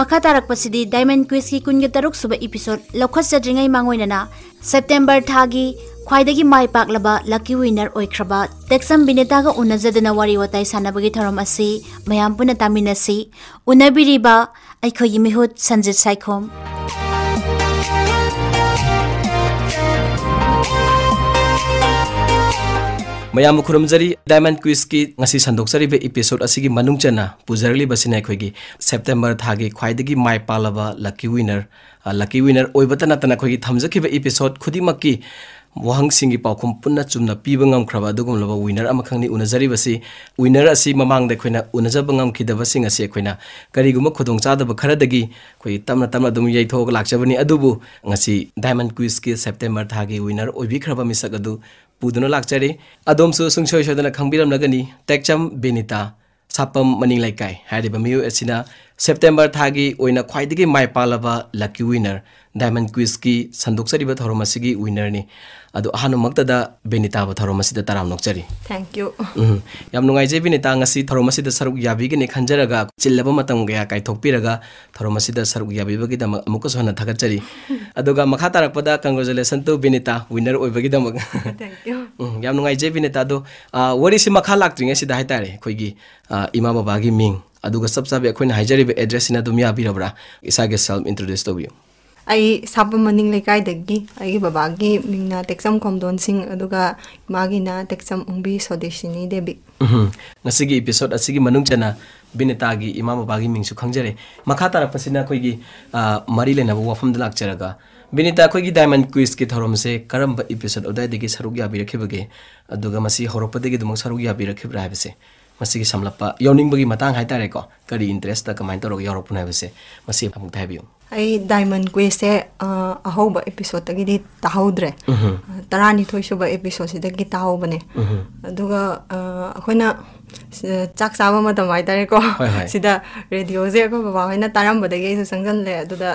ꯃꯈꯥ ꯇꯥꯔꯛꯄꯁꯤꯗꯤ ꯗꯥꯏꯃꯟ ꯀ꯭ꯋꯤꯁꯀꯤ ꯀꯨꯟꯒ ꯇꯔꯨꯛ ꯁꯨꯕ ꯏꯄꯤꯁꯣꯗ ꯂꯧꯈꯠꯆꯗ꯭ꯔꯤꯉꯩ ꯃꯥꯡꯑꯣꯏꯅꯅ ꯁꯦꯞꯇꯦꯝꯕꯔ ꯊꯥꯒꯤ ꯈ꯭ꯋꯥꯏꯗꯒꯤ ꯃꯥꯏ ꯄꯥꯛꯂꯕ ꯂꯛꯀꯤ ꯋꯤꯅꯔ ꯑꯣꯏꯈ꯭ꯔꯕ ꯇꯦꯛꯁꯝ ꯕꯤꯅꯦꯇꯥꯒ ꯎꯅꯖꯗꯨꯅ ꯋꯥꯔꯤ ꯋꯥꯇꯥꯏ ꯁꯥꯟꯅꯕꯒꯤ ꯊꯧꯔꯝ ꯑꯁꯤ ꯃꯌꯥꯝ ꯄꯨꯟꯅ ꯇꯥꯃꯤꯟꯅꯁꯤ ꯎꯅꯕꯤꯔꯤꯕ ꯑꯩꯈꯣꯏꯒꯤ ꯃꯤꯍꯨꯠ ꯁꯟꯖꯤꯠ ꯁꯥꯏꯈꯣꯝ मैं खुरमजरी डायमंड क्विज की संदोरी इपिसोड अगना पुजर अखोई था खाई मा पाल लकी विनर लकी विनर होगी थमजीब इपिसोड खुद की वहंग पाखम पुनः चुन पीब्रब विनर उनजरी विनर अ ममान उनजबीदना कहींगम खुदचाब खरदी तम तम यही लाचबनी डायमंड क्विज की सेप्टेम्बर था विनर होभीख्रब मिसक पुदुन लाक्चरे अदोमसु सुंगसोय सोदन खंबिरम लगनी टेकचम बेनिता सापम मनिंग लाइकाय हाइरिब मियु एसिना सेप्टेम्बर थागी खाई ख्वाइदगी माइ पालाबा लकी विनर डायमंड क्विज की संदोक्सरीबा थरोम असिगी विनर ने अदु अहानु मक्तदा बेनिताबा थरोम तराम नोक्चरी थैंक यू याम नाइजे बेनीता ngasi से असिदा सरुक याबिगे ने खंजरगा चिल्लबा मतम गया काइथोकपिरगा सरुक याबिबगे दम अमुकस हना थगचरी अदुगा मखा तारकपदा कंग्रेचुलेशन टु बेनिता विनर ओइबगे दम थैंक यू याम नुगाइजे मखा लाक्त्रिंगे सिदा हाइतारे खोइगी इमा बाबागी मिंग अदुगा सब सब अखोइन हाइजरिबे एड्रेस इन दुमिया बिरबरा इसागे सेल्फ इंट्रोड्यूस तोबियो आई साप मनिंग लेकाई दगी आई बाबा की मिंगना टेक्सम खोमदोन सिंह अदुगा मागिना टेक्सम उंबी सोदेशिनी ngasi gi episode asigi manung chana binita gi ima baba gi mingsu khangjare makha tarak pasina khoi gi mari lena wa pham dalak charaga बिनीता अखोगी डायमंड क्विज की थौरम से करम एपिसोड उदाय सरुक याबीरखे अगर हौरपदी सरुक याबीरखे है सम्लप् यातान्ट्रेस्ट कमै तर यौरपन कुेसे अह एपिसो ताहौद्रे तरा निथ सूब एपिसो ताहुने अन चा चाबारे रेडियोजे बबाहोन ताम्बर चङसे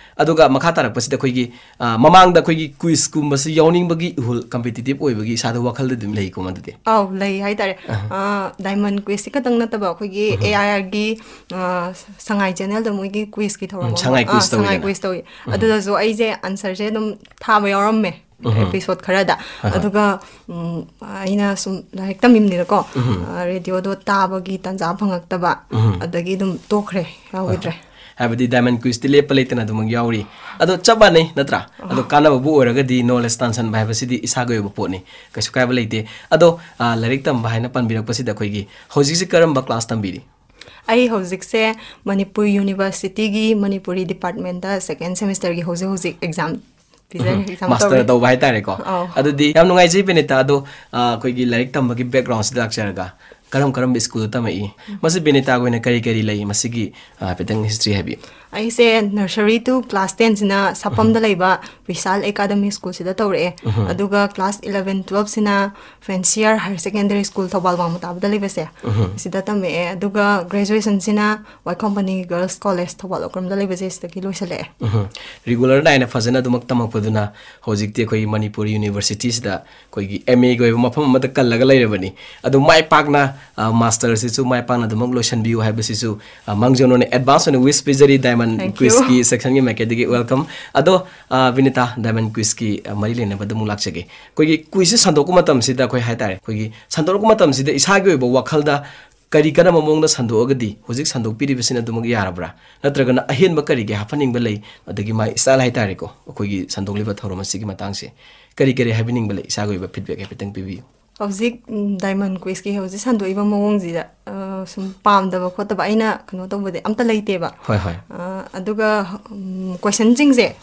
ꯑꯗꯨꯒ ꯃꯈꯥ ꯇꯥꯔꯛꯄꯁꯤꯗ ꯑꯩꯈꯣꯏꯒꯤ ꯃꯃꯥꯡꯗ ꯑꯩꯈꯣꯏꯒꯤ ꯀ꯭ꯋꯤꯁꯀꯨꯝꯕꯁꯤ ꯌꯥꯎꯅꯤꯡꯕꯒꯤ ꯏꯍꯨꯜ ꯀꯝꯄꯤꯇꯤꯇꯤꯕ ꯑꯣꯏꯕꯒꯤ ꯏꯁꯥꯗ ꯋꯥꯈꯜꯗ ꯑꯗꯨꯝ ꯂꯩꯀꯣ ꯃꯗꯨꯗꯤ ꯑꯥꯎ ꯂꯩ ꯍꯥꯏꯇꯥꯔꯦ ꯗꯥꯏꯃꯟ ꯀ꯭ꯋꯤꯁꯁꯤ ꯈꯛꯇꯪ ꯅꯠꯇꯕ ꯑꯩꯈꯣꯏꯒꯤ ꯑꯦ ꯑꯥꯏ ꯑꯥꯔꯒꯤ ꯁꯉꯥꯏ ꯆꯦꯅꯦꯜꯗ ꯃꯣꯏꯒꯤ ꯀ꯭ꯋꯤꯁꯀꯤ ꯊꯧꯔꯝ ꯁꯉꯥꯏ ꯀ꯭ꯋꯤꯁ ꯇꯧꯋꯤ ꯁꯉꯥꯏ ꯀ꯭ꯋꯤꯁ ꯇꯧꯋꯤ ꯑꯗꯨꯗꯁꯨ ꯑꯩꯁꯦ ꯑꯟꯁꯔꯁꯦ ꯑꯗꯨꯝ ꯊꯥꯕ ꯌꯥꯎꯔꯝꯃꯦ ꯑꯦꯄꯤꯁꯣꯗ ꯈꯔꯗ ꯑꯗꯨꯒ ꯑꯩꯅ ꯁꯨꯝ ꯂꯥꯏꯔꯤꯛ ꯇꯝꯃꯤꯕꯅꯤꯅꯀꯣ ꯔꯦꯗꯤꯑꯣꯗꯣ ꯇꯥꯕꯒꯤ ꯇꯥꯟꯖꯥ ꯐꯪꯉꯛꯇꯕ ꯑꯗꯒꯤ ꯑꯗꯨꯝ ꯇꯣꯛꯈ꯭ꯔꯦ ꯌꯥꯎꯈꯤꯗ꯭ꯔꯦ ꯍꯥꯏꯕꯗꯤ ꯗꯥꯏꯃꯟ ꯀ꯭ꯋꯤꯁꯇꯤ ꯂꯦꯞꯄ ꯂꯩꯇꯅ ꯑꯗꯨꯃꯛ ꯌꯥꯎꯔꯤ ꯑꯗꯣ ꯆꯞ ꯃꯥꯟꯅꯩ ꯅꯠꯇ꯭ꯔꯥ ꯑꯗꯣ ꯀꯥꯟꯅꯕꯕꯨ ꯑꯣꯏꯔꯒꯗꯤ ꯅꯣꯂꯦꯖ ꯇꯥꯟꯁꯟꯕ ꯍꯥꯏꯕꯁꯤꯗꯤ ꯏꯁꯥꯒꯤ ꯑꯣꯏꯕ ꯄꯣꯠꯅꯤ ꯀꯩꯁꯨ ꯀꯥꯏꯕ ꯂꯩꯇꯦ ꯑꯗꯣ ꯂꯥꯏꯔꯤꯛ ꯇꯝꯕ ꯍꯥꯏꯅ ꯄꯟꯕꯤꯔꯛꯄꯁꯤꯗ ꯑꯩꯈꯣꯏꯒꯤ ꯍꯧꯖꯤꯛꯁꯤ ꯀꯔꯝꯕ ꯀ꯭ꯂꯥꯁ ꯇꯝꯕꯤꯔꯤ ꯑꯩ ꯍꯧꯖꯤꯛꯁꯦ ꯃꯅꯤꯄꯨꯔ ꯌꯨꯅꯤꯚꯔꯁꯤꯇꯤꯒꯤ ꯃꯅꯤꯄꯨꯔꯤ ꯗꯤꯄꯥꯔꯠꯃꯦꯟꯇ ꯁꯦꯀꯦꯟ ꯁꯦꯃꯤꯁꯇꯔꯒꯤ ꯍꯧꯖꯤꯛ ꯍꯧꯖꯤꯛ ꯑꯦꯛꯖꯥꯝ ꯃꯥꯁꯇꯔ ꯇꯧꯕ ꯍꯥꯏꯇꯥꯔꯦꯀꯣ ꯑꯗꯨꯗꯤ ꯌꯥꯝ ꯅꯨꯡꯉꯥꯏꯖꯩ ꯕꯦꯅꯤꯇꯥ ꯑꯗꯣ ꯑꯩꯈꯣꯏꯒꯤ ꯂꯥꯏꯔꯤꯛ ꯇꯝꯕꯒꯤ ꯕꯦꯛꯒ꯭ꯔꯥꯎꯟꯁꯤꯗ ꯂꯥꯛꯆꯔꯒ ꯀꯔꯝ ꯀꯔꯝꯕ ꯁ꯭ꯀꯨꯜ ꯇꯝꯃꯛꯏ ꯃꯁꯤ ꯕꯦꯅꯤꯇꯥ ꯑꯣꯏꯅ ꯀꯔꯤ ꯀꯔꯤ ꯂꯩ ꯃꯁꯤꯒꯤ ꯍꯥꯏꯐꯦꯠꯇꯪ ꯍꯤꯁꯇ꯭ꯔꯤ ꯍꯥꯏꯕꯤꯌꯨ ꯑꯩꯁꯦ ꯅꯔꯁꯔꯤ ꯇꯨ ꯀ꯭ꯂꯥꯁ ꯇꯦꯟꯁꯤꯅ ꯁꯥꯄꯝꯗ ꯂꯩꯕ ꯚꯤꯁꯥꯜ ꯑꯦꯀꯥꯗꯃꯤ ꯁ꯭ꯀꯨꯜꯁꯤꯗ ꯇꯧꯔꯛꯑꯦ ꯑꯗꯨꯒ ꯀ꯭ꯂꯥꯁ ꯏꯂꯕꯦꯟ ꯇꯨꯋꯦꯜꯐꯁꯤꯅ ꯐꯦꯟꯁꯤꯌꯔ ꯍꯥꯌꯔ ꯁꯦꯀꯦꯟꯗꯔꯤ ꯁ꯭ꯀꯨꯜ ꯊꯧꯕꯥꯜ ꯋꯥꯡꯃꯇꯥꯕꯗ ꯂꯩꯕꯁꯦ ꯁꯤꯗ ꯇꯝꯃꯛꯑꯦ ꯑꯗꯨꯒ ꯒ꯭ꯔꯦꯖꯨꯑꯦꯁꯟꯁꯤꯅ ꯋꯥꯏꯈꯣꯝꯄꯅꯤ ꯒꯔꯜꯁ ꯀꯣꯂꯦꯖ ꯊꯧꯕꯥꯜ ꯂꯧꯀ꯭ꯔꯝꯗ ꯂꯩꯕꯁꯦ ꯁꯤꯗꯒꯤ ꯂꯣꯏꯁꯤꯜꯂꯛꯑꯦ ꯔꯤꯒꯨꯂꯔ ꯅꯥꯏꯅ ꯐꯖꯅ ꯑꯗꯨꯃꯛ ꯇꯝꯃꯛꯄꯗꯨꯅ ꯍꯧꯖꯤꯛꯇꯤ ꯑꯩꯈꯣꯏ ꯃꯅꯤꯄꯨꯔ ꯌꯨꯅꯤꯚꯔꯁꯤꯇꯤꯁꯤꯗ ꯑꯩꯈꯣꯏꯒꯤ ꯑꯦꯝ ꯑꯦꯒꯤ ꯑꯣꯏꯕ ꯃꯐꯝ ꯑꯃꯗ ꯀꯜꯂꯒ ꯂꯩꯔꯕꯅꯤ ꯑꯗꯨ ꯃꯥꯏ ꯄꯥꯛꯅ ꯃꯥꯁꯇꯔꯁꯤꯁꯨ ꯃꯥꯏ ꯄꯥꯛꯅ ꯑꯗꯨꯃꯛ ꯂꯣꯏꯁꯤꯟꯕꯤꯌꯨ ꯍꯥꯏꯕꯁꯤꯁꯨ ꯃꯥꯡꯖꯧꯅꯅ ꯑꯦꯗꯚꯥꯟꯁ ꯑꯣꯏꯅ ꯋꯤꯁ ꯄꯤꯖꯔꯤ ꯗꯥꯏꯃꯟ डायमंड क्विज की सेक्शन की मैके दिगे वेलकम अदो विनीता डायमंड क्विज की मरी लेने बद मु लाचगे कोई क्विज संदोक मतम सिदा कोई हाइतारे कोई संदोक मतम सिदा इसागे होइबो वखल दा करी कना ममोंग संदोगदी होजिक संदोपीरिबसिन अदुमग यारबरा नत्रगना अहेन बकरीगे हाफनिंग बलै अदगी माइ स्टाइल हाइतारे को अखोइगी संदोगलिबा थौरम सिगी मतंग से करी करी हाबिनिंग बलै इसागोइबा फीडबैक हेपतंग पिबियो ꯍꯧꯖꯤꯛ ꯗꯥꯏꯃꯟ ꯀ꯭ꯋꯤꯁꯀꯤ ꯍꯧꯖꯤꯛ ꯁꯟꯗꯣꯛꯏꯕ ꯃꯑꯣꯡꯁꯤꯗ ꯁꯨꯝ ꯄꯥꯝꯗꯕ ꯈꯣꯠꯇꯕ ꯑꯩꯅ ꯀꯩꯅꯣ ꯇꯧꯕꯗꯤ ꯑꯝꯇ ꯂꯩꯇꯦꯕ ꯍꯣꯏ ꯍꯣꯏ ꯑꯗꯨꯒ ꯀꯣꯏꯁꯟꯁꯤꯡꯁꯦ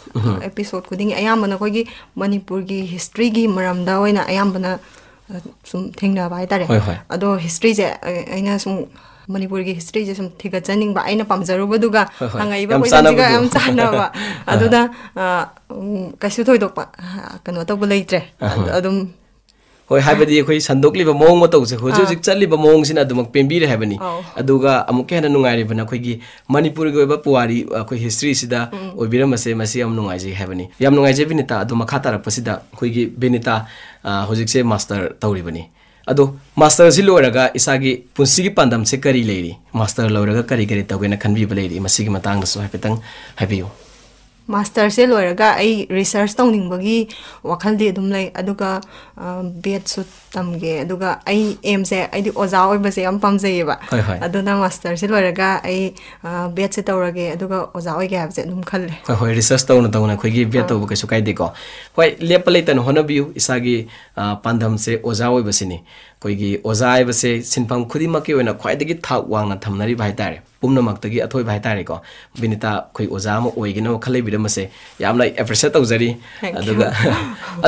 ꯑꯦꯄꯤꯁꯣꯗ ꯈꯨꯗꯤꯡꯒꯤ ꯑꯌꯥꯝꯕꯅ ꯑꯩꯈꯣꯏꯒꯤ ꯃꯅꯤꯄꯨꯔꯒꯤ ꯍꯤꯁꯇ꯭ꯔꯤꯒꯤ ꯃꯔꯝꯗ ꯑꯣꯏꯅ ꯑꯌꯥꯝꯕꯅ ꯁꯨꯝ ꯊꯦꯡꯅꯕ ꯍꯥꯏꯇꯥꯔꯦ ꯑꯗꯣ ꯍꯤꯁꯇ꯭ꯔꯤꯁꯦ ꯑꯩꯅ ꯁꯨꯝ ꯃꯅꯤꯄꯨꯔꯒꯤ ꯍꯤꯁꯇ꯭ꯔꯤꯁꯦ ꯁꯨꯝ ꯊꯤꯒꯠꯆꯅꯤꯡꯕ ꯑꯩꯅ ꯄꯥꯝꯖꯔꯨꯕꯗꯨꯒ ꯍꯪꯉꯛꯏꯕ ꯀꯣꯏꯁꯟꯁꯤꯒ ꯌꯥꯝ ꯆꯥꯟꯅꯕ ꯑꯗꯨꯅ ꯀꯩꯁꯨ ꯊꯣꯏꯗꯣꯛꯄ ꯀꯩꯅꯣ ꯇꯧꯕ ꯂꯩꯇ꯭ꯔꯦ ꯑꯗꯨꯝ ꯍꯣꯏ ꯍꯥꯏꯕꯗꯤ ꯑꯩꯈꯣꯏ ꯁꯟꯗꯣꯛꯂꯤꯕ ꯃꯑꯣꯡ ꯃꯇꯧꯁꯦ ꯍꯧꯖꯤꯛ ꯍꯧꯖꯤꯛ ꯆꯠꯂꯤꯕ ꯃꯑꯣꯡꯁꯤꯅ ꯑꯗꯨꯃꯛ ꯄꯦꯟꯕꯤꯔꯦ ꯍꯥꯏꯕꯅꯤ ꯑꯗꯨꯒ ꯑꯃꯨꯛꯀ ꯍꯦꯟꯅ ꯅꯨꯡꯉꯥꯏꯔꯤꯕꯅ ꯑꯩꯈꯣꯏꯒꯤ ꯃꯅꯤꯄꯨꯔꯒꯤ ꯑꯣꯏꯕ ꯄꯨꯋꯥꯔꯤ ꯑꯩꯈꯣꯏ ꯍꯤꯁꯇ꯭ꯔꯤꯁꯤꯗ ꯑꯣꯏꯕꯤꯔꯝꯕꯁꯦ ꯃꯁꯤ ꯌꯥꯝ ꯅꯨꯡꯉꯥꯏꯖꯩ ꯍꯥꯏꯕꯅꯤ ꯌꯥꯝ ꯅꯨꯡꯉꯥꯏꯖꯩ ꯕꯤꯅꯤꯇꯥ ꯑꯗꯣ ꯃꯈꯥ ꯇꯥꯔꯛꯄꯁꯤꯗ ꯑꯩꯈꯣꯏꯒꯤ ꯕꯤꯅꯤꯇꯥ ꯍꯧꯖꯤꯛꯁꯦ ꯃꯥꯁꯇꯔ ꯇꯧꯔꯤꯕꯅꯤ ꯑꯗꯣ ꯃꯥꯁꯇꯔꯁꯤ ꯂꯣꯏꯔꯒ ꯏꯁꯥꯒꯤ ꯄꯨꯟꯁꯤꯒꯤ ꯄꯥꯟꯗꯝꯁꯦ ꯀꯔꯤ ꯂꯩꯔꯤ ꯃꯥꯁꯇꯔ ꯂꯣꯏꯔꯒ ꯀꯔꯤ ꯀꯔꯤ ꯇꯧꯒꯦꯅ ꯈꯟꯕꯤꯕ ꯂꯩꯔꯤ ꯃꯁꯤꯒꯤ ꯃꯇꯥꯡꯗꯁꯨ ꯍꯥꯏꯐꯦꯠꯇꯪ ꯍꯥꯏꯕꯤꯌꯨ ꯃꯥꯁꯇꯔꯁꯦ ꯂꯣꯏꯔꯒ ꯑꯩ ꯔꯤꯁꯔꯁ ꯇꯧꯅꯤꯡꯕꯒꯤ ꯋꯥꯈꯜꯗꯤ ꯑꯗꯨꯝ ꯂꯩ ꯑꯗꯨꯒ ꯕꯦꯠꯁꯨ ꯇꯝꯒꯦ ꯑꯗꯨꯒ ꯑꯩ ꯑꯦꯝꯁꯦ ꯑꯩꯗꯤ ꯑꯣꯖꯥ ꯑꯣꯏꯕꯁꯦ ꯌꯥꯝ ꯄꯥꯝꯖꯩꯌꯦꯕ ꯑꯗꯨꯅ ꯃꯥꯁꯇꯔꯁꯦ ꯂꯣꯏꯔꯒ ꯑꯩ ꯕꯦꯠꯁꯦ ꯇꯧꯔꯒꯦ ꯑꯗꯨꯒ ꯑꯣꯖꯥ ꯑꯣꯏꯒꯦ ꯍꯥꯏꯕꯁꯦ ꯑꯗꯨꯝ ꯈꯜꯂꯦ ꯍꯣꯏ ꯍꯣꯏ ꯔꯤꯁꯔꯁ ꯇꯧꯅ ꯇꯧꯅ ꯑꯩꯈꯣꯏꯒꯤ ꯕꯦꯠ ꯇꯧꯕ ꯀꯩꯁꯨ ꯀꯥꯏꯗꯦꯀꯣ ꯍꯣꯏ ꯂꯦꯞꯄ ꯂꯩꯇꯅ ꯍꯣꯠꯅꯕꯤꯌꯨ ꯏꯁꯥꯒꯤ ꯄꯥꯟꯗꯝꯁꯦ ꯑꯣꯖꯥ ꯑꯣꯏꯕꯁꯤꯅꯤ ꯑꯩꯈꯣꯏꯒꯤ ꯑꯣꯖꯥ ꯍꯥꯏꯕꯁꯦ ꯁꯤꯟꯐꯝ ꯈꯨꯗꯤꯡꯃꯛꯀꯤ ꯑꯣꯏꯅ ꯈ꯭ꯋꯥꯏꯗꯒꯤ ꯊꯥꯛ ꯋꯥꯡꯅ ꯊꯝꯅꯔꯤꯕ ꯍꯥꯏꯇꯥꯔꯦ ꯄꯨꯝꯅꯃꯛꯇꯒꯤ ꯑꯊꯣꯏꯕ ꯍꯥꯏꯇꯥꯔꯦꯀꯣ ꯕꯤꯅꯤꯇꯥ ꯑꯩꯈꯣꯏ ꯑꯣꯖꯥ ꯑꯃ ꯑꯣꯏꯒꯅ ꯋꯥꯈꯜ ꯂꯩꯕꯤꯔꯝꯕꯁꯦ ꯌꯥꯝꯅ ꯑꯦꯄ꯭ꯔꯤꯁꯦꯠ ꯇꯧꯖꯔꯤ ꯑꯗꯨꯒ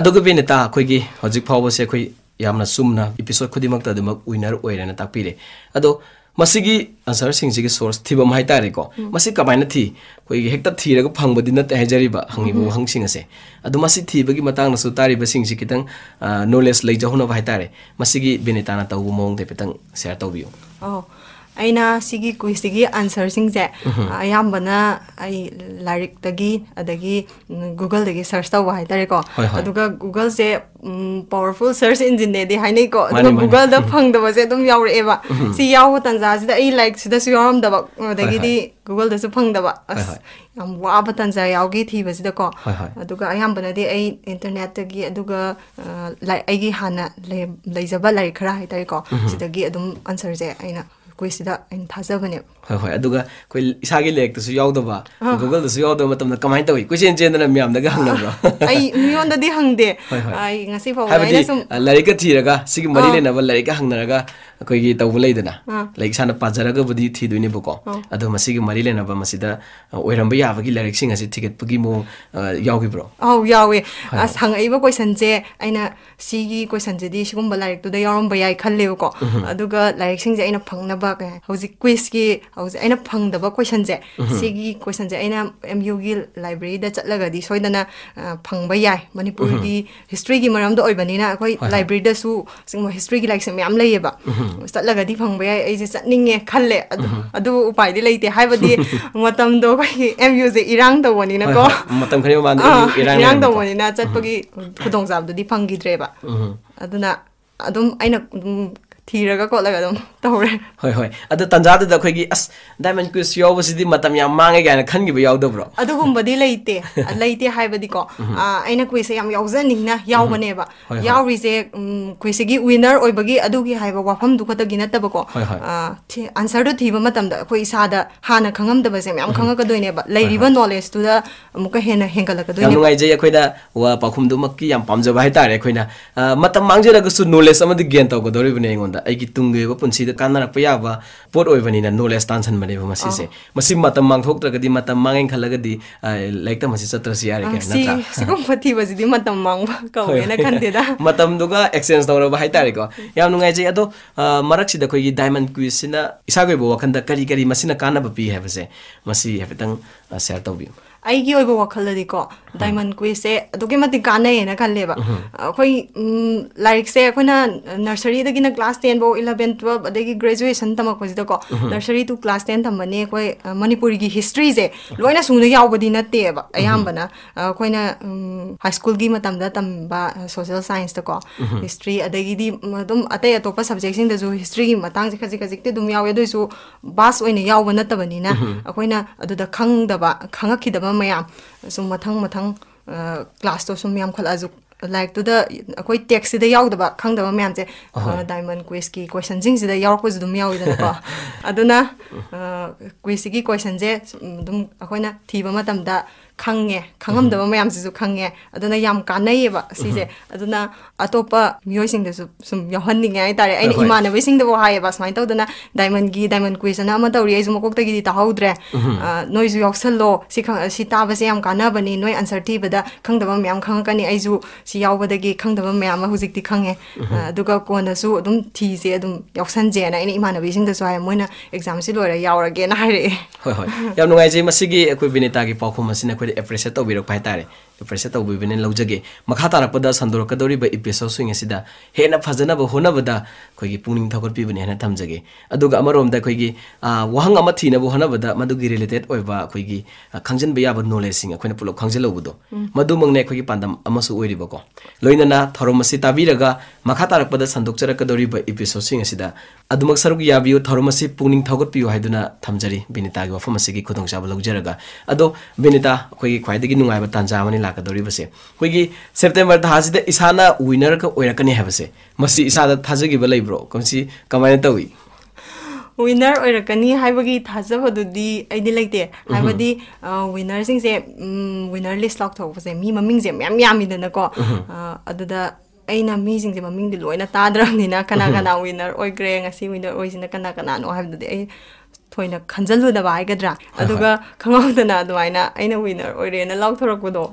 ꯑꯗꯨꯒ ꯕꯤꯅꯤꯇꯥ ꯑꯩꯈꯣꯏꯒꯤ ꯍꯧꯖꯤꯛ ꯐꯥꯎꯕꯁꯦ ꯑꯩꯈꯣꯏ ꯌꯥꯝꯅ ꯆꯨꯝꯅ ꯏꯄꯤꯁꯣꯗ ꯈꯨꯗꯤꯡꯃꯛꯇ ꯑꯗꯨꯃꯛ ꯋꯤꯅꯔ ꯑꯣꯏꯔꯦꯅ ꯇꯥꯛꯄꯤꯔꯦ ꯑꯗꯣ मसीगी आंसर सिंह सोर्स थीबम है तारेको मसी थी कोई हेक्ता थीरग फंगबदि नते हैजरिब हंगिब वहंग सिंह से अदु मसी थीबगी मतांग नसु तारिब सिंह तारे मसीगी बेनेताना तव शेयर तव बियो ꯑꯩꯅ ꯁꯤꯒꯤ ꯀ꯭ꯋꯤꯁꯇꯒꯤ ꯑꯟꯁꯔꯁꯤꯡꯁꯦ ꯑꯌꯥꯝꯕꯅ ꯑꯩ ꯂꯥꯏꯔꯤꯛꯇꯒꯤ ꯑꯗꯒꯤ ꯒꯨꯒꯜꯗꯒꯤ ꯁꯔꯁ ꯇꯧꯕ ꯍꯥꯏꯇꯥꯔꯦꯀꯣ ꯑꯗꯨꯒ ꯒꯨꯒꯜꯁꯦ ꯄꯥꯋꯔꯐꯨꯜ ꯁꯔꯁ ꯏꯟꯖꯤꯟꯅꯦꯗꯤ ꯍꯥꯏꯅꯩꯀꯣ ꯑꯗꯨꯒ ꯒꯨꯒꯜꯗ ꯐꯪꯗꯕꯁꯦ ꯑꯗꯨꯝ ꯌꯥꯎꯔꯛꯑꯦꯕ ꯁꯤ ꯌꯥꯎꯕ ꯇꯥꯟꯖꯥꯁꯤꯗ ꯑꯩ ꯂꯥꯏꯔꯤꯛꯁꯤꯗꯁꯨ ꯌꯥꯎꯔꯝꯗꯕ ꯑꯗꯒꯤꯗꯤ ꯒꯨꯒꯜꯗꯁꯨ ꯐꯪꯗꯕ ꯑꯁ ꯌꯥꯝ ꯋꯥꯕ ꯇꯥꯟꯖꯥ ꯌꯥꯎꯒꯤ ꯊꯤꯕꯁꯤꯗꯀꯣ ꯑꯗꯨꯒ ꯑꯌꯥꯝꯕꯅꯗꯤ ꯑꯩ ꯏꯟꯇꯔꯅꯦꯠꯇꯒꯤ ꯑꯗꯨꯒ ꯑꯩꯒꯤ ꯍꯥꯟꯅ ꯂꯩꯖꯕ ꯂꯥꯏꯔꯤꯛ ꯈꯔ ꯍꯥꯏꯇꯥꯔꯦꯀꯣ ꯁꯤꯗꯒꯤ ꯑꯗꯨꯝ ꯑꯟꯁꯔꯁꯦ ꯑꯩꯅ ꯑꯩꯈꯣꯏꯁꯤꯗ ꯑꯩꯅ ꯊꯥꯖꯕꯅꯦꯕ ꯍꯣꯏ ꯍꯣꯏ ꯑꯗꯨꯒ ꯑꯩꯈꯣꯏ ꯏꯁꯥꯒꯤ ꯂꯥꯏꯔꯤꯛꯇꯁꯨ ꯌꯥꯎꯗꯕ ꯒꯨꯒꯜꯗꯁꯨ ꯌꯥꯎꯗꯕ ꯃꯇꯝꯗ ꯀꯃꯥꯏꯅ ꯇꯧꯏ ꯀꯣꯏꯆꯦꯟ ꯆꯦꯟꯗꯅ ꯃꯌꯥꯝꯗꯒ ꯍꯪꯅꯕ꯭ꯔꯣ ꯑꯩ ꯃꯤꯉꯣꯟꯗꯗꯤ ꯍꯪꯗꯦ ꯑꯩ ꯉꯁꯤ ꯐꯥꯎꯕ ꯑꯩꯅ ꯁꯨꯝ ꯂꯥꯏꯔꯤꯛꯀ ꯊꯤꯔꯒ ꯁꯤꯒꯤ ꯃꯔꯤ ꯂꯩꯅꯕ ꯂꯥꯏꯔꯤꯛꯀ ꯍꯪꯅꯔꯒ ꯑꯩꯈꯣꯏꯒꯤ ꯇꯧꯕ ꯂꯩꯗꯅ ꯂꯥꯏꯔꯤꯛ ꯁꯥꯅ ꯄꯥꯖꯔꯒꯕꯨꯗꯤ ꯊꯤꯗꯣꯏꯅꯦꯕꯀꯣ ꯑꯗꯣ ꯃꯁꯤꯒꯤ ꯃꯔꯤ ꯂꯩꯅꯕ ꯃꯁꯤꯗ ꯑꯣꯏꯔꯝꯕ ꯌꯥꯕꯒꯤ ꯂꯥꯏꯔꯤꯛꯁꯤꯡ ꯑꯁꯤ ꯊꯤꯒꯠꯄꯒꯤ ꯃꯑꯣꯡ ꯌꯥꯎꯈꯤꯕ꯭ꯔꯣ ꯑꯧ ꯌꯥꯎꯋꯦ ꯑꯁ ꯍꯪꯉꯛꯏꯕ ꯀꯣꯏꯁꯟꯁꯦ ꯑꯩꯅ ꯁꯤꯒꯤ ꯀꯣꯏꯁꯟꯁꯤꯗꯤ ꯁꯤꯒꯨꯝꯕ ꯂꯥꯏꯔꯤꯛꯇꯨꯗ ꯌꯥꯎꯔꯝꯕ ꯌꯥꯏ ꯈꯜꯂꯦꯕꯀꯣ ꯑꯗꯨꯒ ꯂꯥꯏꯔꯤꯛꯁꯤꯡꯁꯦ ꯑꯩꯅ ꯐꯪꯅꯕ ꯍꯧꯖꯤꯛ ꯀ꯭ꯋꯤꯁꯀꯤ ꯍꯧꯖꯤꯛ ꯑꯩꯅ ꯐꯪꯗꯕ ꯀꯣꯏꯁꯟꯁꯦ ꯁꯤꯒꯤ ꯀꯣꯏꯁꯟꯁꯦ ꯑꯩꯅ ꯑꯦꯝ ꯌꯨꯒꯤ ꯂꯥꯏꯕ꯭ꯔꯦꯔꯤꯗ ꯆꯠꯂꯒꯗꯤ ꯁꯣꯏꯗꯅ ꯐꯪꯕ ꯌꯥꯏ ꯃꯅꯤꯄꯨꯔꯒꯤ ꯍꯤꯁꯇ꯭ꯔꯤꯒꯤ ꯃꯔꯝꯗ ꯑꯣꯏꯕꯅꯤꯅ ꯑꯩꯈꯣꯏ ꯂꯥꯏꯕ꯭ꯔꯦꯔꯤꯗꯁꯨ ꯁꯤꯒꯨꯝꯕ ꯍꯤꯁꯇ꯭ꯔꯤꯒꯤ ꯂꯥꯏꯔꯤꯛꯁꯦ ꯃꯌꯥꯝ ꯂꯩꯌꯦꯕ ꯆꯠꯂꯒꯗꯤ ꯐꯪꯕ ꯌꯥꯏ ꯑꯩꯁꯦ ꯆꯠꯅꯤꯡꯉꯦ ꯈꯜꯂꯦ ꯑꯗꯨ ꯑꯗꯨ ꯎꯄꯥꯏꯗꯤ ꯂꯩꯇꯦ ꯍꯥꯏꯕꯗꯤ ꯃꯇꯝꯗꯣ ꯑꯩꯈꯣꯏꯒꯤ ꯑꯦꯝ ꯌꯨꯁꯦ ꯏꯔꯥꯡ ꯇꯧꯕꯅꯤꯅꯀꯣ ꯃꯇꯝ ꯈꯔꯒꯤ ꯃꯃꯥꯡꯗ ꯏꯔꯥꯡ ꯇꯧꯕꯅꯤꯅ ꯆꯠꯄꯒꯤ ꯈꯨꯗꯣꯡꯆꯥꯕꯗꯨꯗꯤ ꯐꯪꯈꯤꯗ꯭ꯔꯦꯕ ꯑꯗꯨꯅ ꯑꯗꯨꯝ ꯑꯩꯅ ꯊꯤꯔꯒ ꯈꯣꯠꯂꯒ ꯑꯗꯨꯝ ꯇꯧꯔꯦ ꯍꯣꯏ ꯍꯣꯏ ꯑꯗꯣ ꯇꯟꯖꯥꯗꯨꯗ ꯑꯩꯈꯣꯏꯒꯤ ꯑꯁ ꯗꯥꯏꯃꯟ ꯀ꯭ꯋꯤꯁ ꯌꯥꯎꯕꯁꯤꯗꯤ ꯃꯇꯝ ꯌꯥꯝ ꯃꯥꯡꯉꯦ ꯀꯥꯏꯅ ꯈꯟꯈꯤꯕ ꯌꯥꯎꯗꯕ꯭ꯔꯣ ꯑꯗꯨꯒꯨꯝꯕꯗꯤ ꯂꯩꯇꯦ ꯂꯩꯇꯦ ꯍꯥꯏꯕꯗꯤꯀꯣ ꯑꯩꯅ ꯀ꯭ꯋꯤꯁꯁꯦ ꯌꯥꯝ ꯌꯥꯎꯖꯅꯤꯡꯅ ꯌꯥꯎꯕꯅꯦꯕ ꯌꯥꯎꯔꯤꯁꯦ ꯀ꯭ꯋꯤꯁꯁꯤꯒꯤ ꯋꯤꯅꯔ ꯑꯣꯏꯕꯒꯤ ꯑꯗꯨꯒꯤ ꯍꯥꯏꯕ ꯋꯥꯐꯝꯗꯨ ꯈꯛꯇꯒꯤ ꯅꯠꯇꯕꯀꯣ ꯑꯟꯁꯔꯗꯨ ꯊꯤꯕ ꯃꯇꯝꯗ ꯑꯩꯈꯣꯏ ꯏꯁꯥꯗ ꯍꯥꯟꯅ ꯈꯪꯉꯝꯗꯕꯁꯦ ꯃꯌꯥꯝ ꯈꯪꯉꯛꯀꯗꯣꯏꯅꯦꯕ ꯂꯩꯔꯤꯕ ꯅꯣꯂꯦꯖꯇꯨꯗ ꯑꯃꯨꯛꯀ ꯍꯦꯟꯅ ꯍꯦꯟꯒꯠꯂꯛꯀꯗꯣꯏꯅꯦ ꯌꯥꯝ ꯅꯨꯡꯉꯥꯏꯖꯩ ꯑꯩꯈꯣꯏꯗ ꯄꯥꯎꯈꯨꯝꯗꯨꯃꯛꯀꯤ ꯌꯥꯝ ꯄꯥꯝꯖꯕ ꯍꯥꯏꯇꯥꯔꯦ ꯑꯩꯈꯣꯏꯅ ꯃꯇꯝ ꯃꯥꯡꯖꯔꯒꯁꯨ ꯅꯣꯂꯦꯖ ꯑꯃꯗꯤ ꯒꯦꯟ ꯇꯧꯒꯗꯧꯔꯤꯕꯅꯦ ꯑꯩꯉꯣꯟꯗ तुब पुन्ड कप पोट नोलेज तपाईँ मगत मिक्स चाहिँ एक्चेन्ज तर भारेकै अदो डाइमन कुईसन यसा वन करि करि कािस सेयर त ꯑꯩꯒꯤ ꯑꯣꯏꯕ ꯋꯥꯈꯜꯗꯗꯤꯀꯣ ꯗꯥꯏꯃꯟ ꯀ꯭ꯋꯤꯁꯁꯦ ꯑꯗꯨꯛꯀꯤ ꯃꯇꯤꯛ ꯀꯥꯟꯅꯩꯌꯦꯅ ꯈꯜꯂꯦꯕ ꯑꯩꯈꯣꯏ ꯂꯥꯏꯔꯤꯛꯁꯦ ꯑꯩꯈꯣꯏꯅ ꯅꯔꯁꯔꯤꯗꯒꯤꯅ ꯀ꯭ꯂꯥꯁ ꯇꯦꯟꯐꯧ ꯏꯂꯕꯦꯟ ꯇꯨꯋꯦꯜꯞ ꯑꯗꯒꯤ ꯒ꯭ꯔꯦꯖꯨꯑꯦꯁꯟ ꯇꯝꯃꯛꯄꯁꯤꯗꯀꯣ ꯅꯔꯁꯔꯤ ꯇꯨ ꯀ꯭ꯂꯥꯁ ꯇꯦꯟ ꯇꯝꯕꯅꯤ ꯑꯩꯈꯣꯏ ꯃꯅꯤꯄꯨꯔꯤꯒꯤ ꯍꯤꯁꯇ꯭ꯔꯤꯁꯦ ꯂꯣꯏꯅ ꯁꯨꯅ ꯌꯥꯎꯕꯗꯤ ꯅꯠꯇꯦꯕ ꯑꯌꯥꯝꯕꯅ ꯑꯩꯈꯣꯏꯅ ꯍꯥꯏ ꯁ꯭ꯀꯨꯜꯒꯤ ꯃꯇꯝꯗ ꯇꯝꯕ ꯁꯣꯁꯦꯜ ꯁꯥꯏꯟꯁꯇꯀꯣ ꯍꯤꯁꯇ꯭ꯔꯤ ꯑꯗꯒꯤꯗꯤ ꯑꯗꯨꯝ ꯑꯇꯩ ꯑꯇꯣꯞꯄ ꯁꯕꯖꯦꯛꯁꯤꯡꯗꯁꯨ ꯍꯤꯁꯇ꯭ꯔꯤꯒꯤ ꯃꯇꯥꯡꯁꯦ ꯈꯖꯤꯛ ꯈꯖꯤꯛꯇꯤ ꯑꯗꯨꯝ ꯌꯥꯎꯋꯦ ꯑꯗꯨꯑꯣꯏꯁꯨ ꯚꯥꯁ ꯑꯣꯏꯅ ꯌꯥꯎꯕ ꯅꯠꯇꯕꯅꯤꯅ ꯑꯩꯈꯣꯏꯅ ꯑꯗꯨꯗ ꯈꯪꯗꯕ ꯈꯪꯉꯛꯈꯤꯗꯕ ꯈꯪꯕ ꯃꯌꯥꯝ ꯁꯨꯝ ꯃꯊꯪ ꯃꯊꯪ ꯀ꯭ꯂꯥꯁꯇꯣ ꯁꯨꯝ ꯌꯥꯝꯈꯠꯂꯛꯑꯁꯨ ꯂꯥꯏꯔꯤꯛꯇꯨꯗ ꯑꯩꯈꯣꯏ ꯇꯦꯛꯁꯁꯤꯗ ꯌꯥꯎꯗꯕ ꯈꯪꯗꯕ ꯃꯌꯥꯝꯁꯦ ꯗꯥꯏꯃꯟ ꯀ꯭ꯋꯤꯁꯀꯤ ꯀꯣꯏꯁꯟꯁꯤꯡꯁꯤꯗ ꯌꯥꯎꯔꯛꯄꯁꯨ ꯑꯗꯨꯝ ꯌꯥꯎꯋꯤꯗꯅꯀꯣ ꯑꯗꯨꯅ ꯀ꯭ꯋꯤꯁꯁꯤꯒꯤ ꯀꯣꯏꯁꯟꯁꯦ ꯑꯗꯨꯝ ꯑꯩꯈꯣꯏꯅ ꯊꯤꯕ ꯃꯇꯝꯗ ꯈꯪꯉꯦ ꯈꯪꯉꯝꯗꯕ ꯃꯌꯥꯝꯁꯤꯁꯨ ꯈꯪꯉꯦ ꯑꯗꯨꯅ ꯌꯥꯝ ꯀꯥꯟꯅꯩꯌꯦꯕ ꯁꯤꯁꯦ ꯑꯗꯨꯅ ꯑꯇꯣꯞꯄ ꯃꯤꯑꯣꯏꯁꯤꯡꯗꯁꯨ ꯁꯨꯝ ꯌꯥꯎꯍꯟꯅꯤꯡꯉꯦ ꯍꯥꯏꯇꯥꯔꯦ ꯑꯩꯅ ꯏꯃꯥꯟꯅꯕꯁꯤꯡꯗꯕꯨ ꯍꯥꯏꯌꯦꯕ ꯁꯨꯃꯥꯏꯅ ꯇꯧꯗꯅ ꯗꯥꯏꯃꯟꯒꯤ ꯗꯥꯏꯃꯟ ꯀꯨꯏꯁꯅ ꯑꯃ ꯇꯧꯔꯤ ꯑꯩꯁꯨ ꯃꯀꯣꯛꯇꯒꯤꯗꯤ ꯇꯥꯍꯧꯗ꯭ꯔꯦ ꯅꯣꯏꯁꯨ ꯌꯥꯎꯁꯜꯂꯣ ꯁꯤ ꯁꯤ ꯇꯥꯕꯁꯦ ꯌꯥꯝ ꯀꯥꯟꯅꯕꯅꯤ ꯅꯣꯏ ꯑꯟꯁꯔ ꯊꯤꯕꯗ ꯈꯪꯗꯕ ꯃꯌꯥꯝ ꯈꯪꯉꯛꯀꯅꯤ ꯑꯩꯁꯨ ꯁꯤ ꯌꯥꯎꯕꯗꯒꯤ ꯈꯪꯗꯕ ꯃꯌꯥꯝ ꯑꯃ ꯍꯧꯖꯤꯛꯇꯤ ꯈꯪꯉꯦ ꯑꯗꯨꯒ ꯀꯣꯟꯅꯁꯨ ꯑꯗꯨꯝ ꯊꯤꯁꯦ ꯑꯗꯨꯝ ꯌꯥꯎꯁꯟꯁꯦꯅ ꯑꯩꯅ ꯏꯃꯥꯟꯅꯕꯤꯁꯤꯡꯗꯁꯨ ꯍꯥꯏ ꯃꯣꯏꯅ ꯑꯦꯛꯖꯥꯝꯁꯤ ꯂꯣꯏꯔ ꯌꯥꯎꯔꯒꯦꯅ ꯍꯥꯏꯔꯛꯑꯦ ꯍꯣꯏ ꯍꯣꯏ ꯌꯥꯝ ꯅꯨꯡꯉꯥꯏꯖꯩ ꯃꯁꯤꯒꯤ ꯑꯩꯈꯣꯏ ꯕꯤꯅꯤꯇꯥꯒꯤ ꯄꯥꯎꯈꯨꯝ ꯑꯁꯤꯅ ꯑꯩꯈꯣꯏ ofrecer todo virus para pues, estar. Appreciate ꯇꯧꯕꯤꯕꯅꯦ ꯂꯧꯖꯒꯦ ꯃꯈꯥ ꯇꯥꯔꯛꯄꯗ ꯁꯟꯗꯣꯔꯛꯀꯗꯧꯔꯤꯕ ꯏꯄꯤꯁꯣꯗꯁꯤꯡ ꯑꯁꯤꯗ ꯍꯦꯟꯅ ꯐꯖꯅꯕ ꯍꯣꯠꯅꯕꯗ ꯑꯩꯈꯣꯏꯒꯤ ꯄꯨꯛꯅꯤꯡ ꯊꯧꯒꯠꯄꯤꯕꯅꯤ ꯍꯥꯏꯅ ꯊꯝꯖꯒꯦ ꯑꯗꯨꯒ ꯑꯃꯔꯣꯝꯗ ꯑꯩꯈꯣꯏꯒꯤ ꯋꯥꯍꯪ ꯑꯃ ꯊꯤꯅꯕ ꯍꯣꯠꯅꯕꯗ ꯃꯗꯨꯒꯤ ꯔꯤꯂꯦꯇꯦꯠ ꯑꯣꯏꯕ ꯑꯩꯈꯣꯏꯒꯤ ꯈꯪꯖꯤꯟꯕ ꯌꯥꯕ ꯅꯣꯂꯦꯖꯁꯤꯡ ꯑꯩꯈꯣꯏꯅ ꯄꯨꯂꯞ ꯈꯪꯖꯤꯜꯍꯧꯕꯗꯣ ꯃꯗꯨꯃꯛꯅꯦ ꯑꯩꯈꯣꯏꯒꯤ ꯄꯥꯟꯗꯝ ꯑꯃꯁꯨ ꯑꯣꯏꯔꯤꯕꯀꯣ ꯂꯣꯏꯅꯅ ꯊꯧꯔꯝ ꯑꯁꯤ ꯇꯥꯕꯤꯔꯒ ꯃꯈꯥ ꯇꯥꯔꯛꯄꯗ ꯁꯟꯗꯣꯛꯆꯔꯛꯀꯗꯧꯔꯤꯕ ꯏꯄꯤꯁꯣꯗꯁꯤꯡ ꯑꯁꯤꯗ ꯑꯗꯨꯃꯛ ꯁꯔꯨꯛ ꯌꯥꯕꯤꯌꯨ ꯊꯧꯔꯝ ꯑꯁꯤ ꯄꯨꯛꯅꯤꯡ ꯊꯧꯒꯠꯄꯤꯌꯨ ꯍꯥꯏꯗꯨꯅ ꯊꯝꯖꯔꯤ ꯕꯤꯅꯤꯇꯥꯒꯤ ꯋꯥꯐꯝ ꯑꯁꯤꯒꯤ ꯈꯨꯗꯣꯡꯆꯥꯕ ꯂꯧꯖꯔꯒ ꯑꯗꯣ ꯕꯤꯅꯤꯇꯥ ꯑꯩꯈꯣꯏꯒꯤ ꯈ꯭ꯋꯥꯏꯗꯒꯤ ꯅꯨꯡꯉꯥꯏꯕ ꯇꯥꯟꯖꯥ ꯑꯃꯅꯤ लाखदे सेप्टेम्बर इसा उनर ओरकने हैसे इसाद थाजगीब्रो कमसी कमाय तौ विनर ओरकनी थाजबदे विनर से विनर लिस्ट लाथे मी मम्मे मैम यामको अगर मम्मी लोन ताद्रेना कना कना विनर ओग्रेसी विनर ओर कना कनानो है ꯊꯣꯏꯅ ꯈꯟꯖꯜꯂꯨꯗꯕ ꯍꯥꯏꯒꯗ꯭ꯔꯥ ꯑꯗꯨꯒ ꯈꯪꯍꯧꯗꯅ ꯑꯗꯨꯃꯥꯏꯅ ꯑꯩꯅ ꯋꯤꯅꯔ ꯑꯣꯏꯔꯦꯅ ꯂꯥꯎꯊꯣꯔꯛꯄꯗꯣ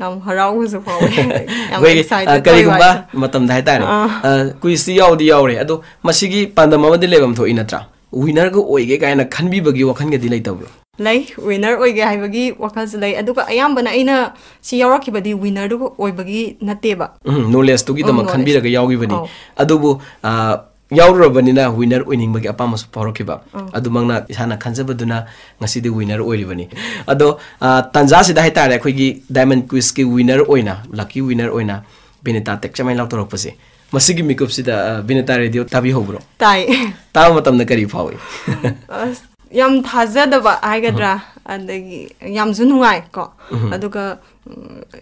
ꯌꯥꯝ ꯍꯔꯥꯎꯕꯁꯨ ꯐꯥꯎꯋꯦ ꯀꯔꯤꯒꯨꯝꯕ ꯃꯇꯝꯗ ꯍꯥꯏꯇꯥꯔꯦ ꯀꯨꯏꯁꯇꯤ ꯌꯥꯎꯗꯤ ꯌꯥꯎꯔꯦ ꯑꯗꯣ ꯃꯁꯤꯒꯤ ꯄꯥꯟꯗꯝ ꯑꯃꯗꯤ ꯂꯩꯐꯝ ꯊꯣꯛꯏ ꯅꯠꯇ꯭ꯔꯥ ꯋꯤꯅꯔꯒ ꯑꯣꯏꯒꯦ ꯀꯥꯏꯅ ꯈꯟꯕꯤꯕꯒꯤ ꯋꯥꯈꯟꯒꯗꯤ ꯂꯩꯇꯕ꯭ꯔꯣ ꯂꯩ ꯋꯤꯅꯔ ꯑꯣꯏꯒꯦ ꯍꯥꯏꯕꯒꯤ ꯋꯥꯈꯜꯁꯨ ꯂꯩ ꯑꯗꯨꯒ ꯑꯌꯥꯝꯕꯅ ꯑꯩꯅ ꯁꯤ ꯌꯥꯎꯔꯛꯈꯤꯕꯗꯤ ꯋꯤꯅꯔꯗꯨ ꯑꯣꯏꯕꯒꯤ ꯅꯠꯇꯦꯕ ꯅꯣꯂꯦꯖꯇꯨꯒꯤꯗꯃꯛ ꯈꯟꯕꯤꯔꯒ ꯌꯥꯎꯈꯤꯕꯅꯤ ꯑꯗꯨꯕꯨ ꯌꯥꯎꯔꯨꯔꯕꯅꯤꯅ ꯋꯤꯅꯔ ꯑꯣꯏꯅꯤꯡꯕꯒꯤ ꯑꯄꯥꯝꯕꯁꯨ ꯐꯥꯎꯔꯛꯈꯤꯕ ꯑꯗꯨꯃꯛꯅ ꯏꯁꯥꯅ ꯈꯟꯖꯕꯗꯨꯅ ꯉꯁꯤꯗꯤ ꯋꯤꯅꯔ ꯑꯣꯏꯔꯤꯕꯅꯤ ꯑꯗꯣ ꯇꯥꯟꯖꯥꯁꯤꯗ ꯍꯥꯏꯇꯥꯔꯦ ꯑꯩꯈꯣꯏꯒꯤ ꯗꯥꯏꯃꯟ ꯀ꯭ꯋꯤꯁꯀꯤ ꯋꯤꯅꯔ ꯑꯣꯏꯅ ꯂꯛꯀꯤ ꯋꯤꯅꯔ ꯑꯣꯏꯅ ꯕꯤꯅꯤꯇꯥ ꯇꯦꯛꯆꯃꯥꯏ ꯂꯥꯎꯊꯣꯔꯛꯄꯁꯦ ꯃꯁꯤꯒꯤ ꯃꯤꯀꯨꯞꯁꯤꯗ ꯕꯤꯅꯤꯇꯥ ꯔꯦꯗꯤꯑꯣ ꯇꯥꯕꯤꯍꯧꯕ꯭ꯔꯣ ꯇꯥꯏ ꯇꯥꯕ ꯃꯇꯝꯗ ꯀꯔꯤ ꯐꯥꯎꯏ ꯌꯥꯝ ꯊꯥꯖꯗꯕ ꯍꯥꯏꯒꯗ꯭ꯔꯥ ꯑꯗꯒꯤ ꯌꯥꯝꯁꯨ ꯅꯨꯡꯉꯥꯏꯀꯣ ꯑꯗꯨꯒ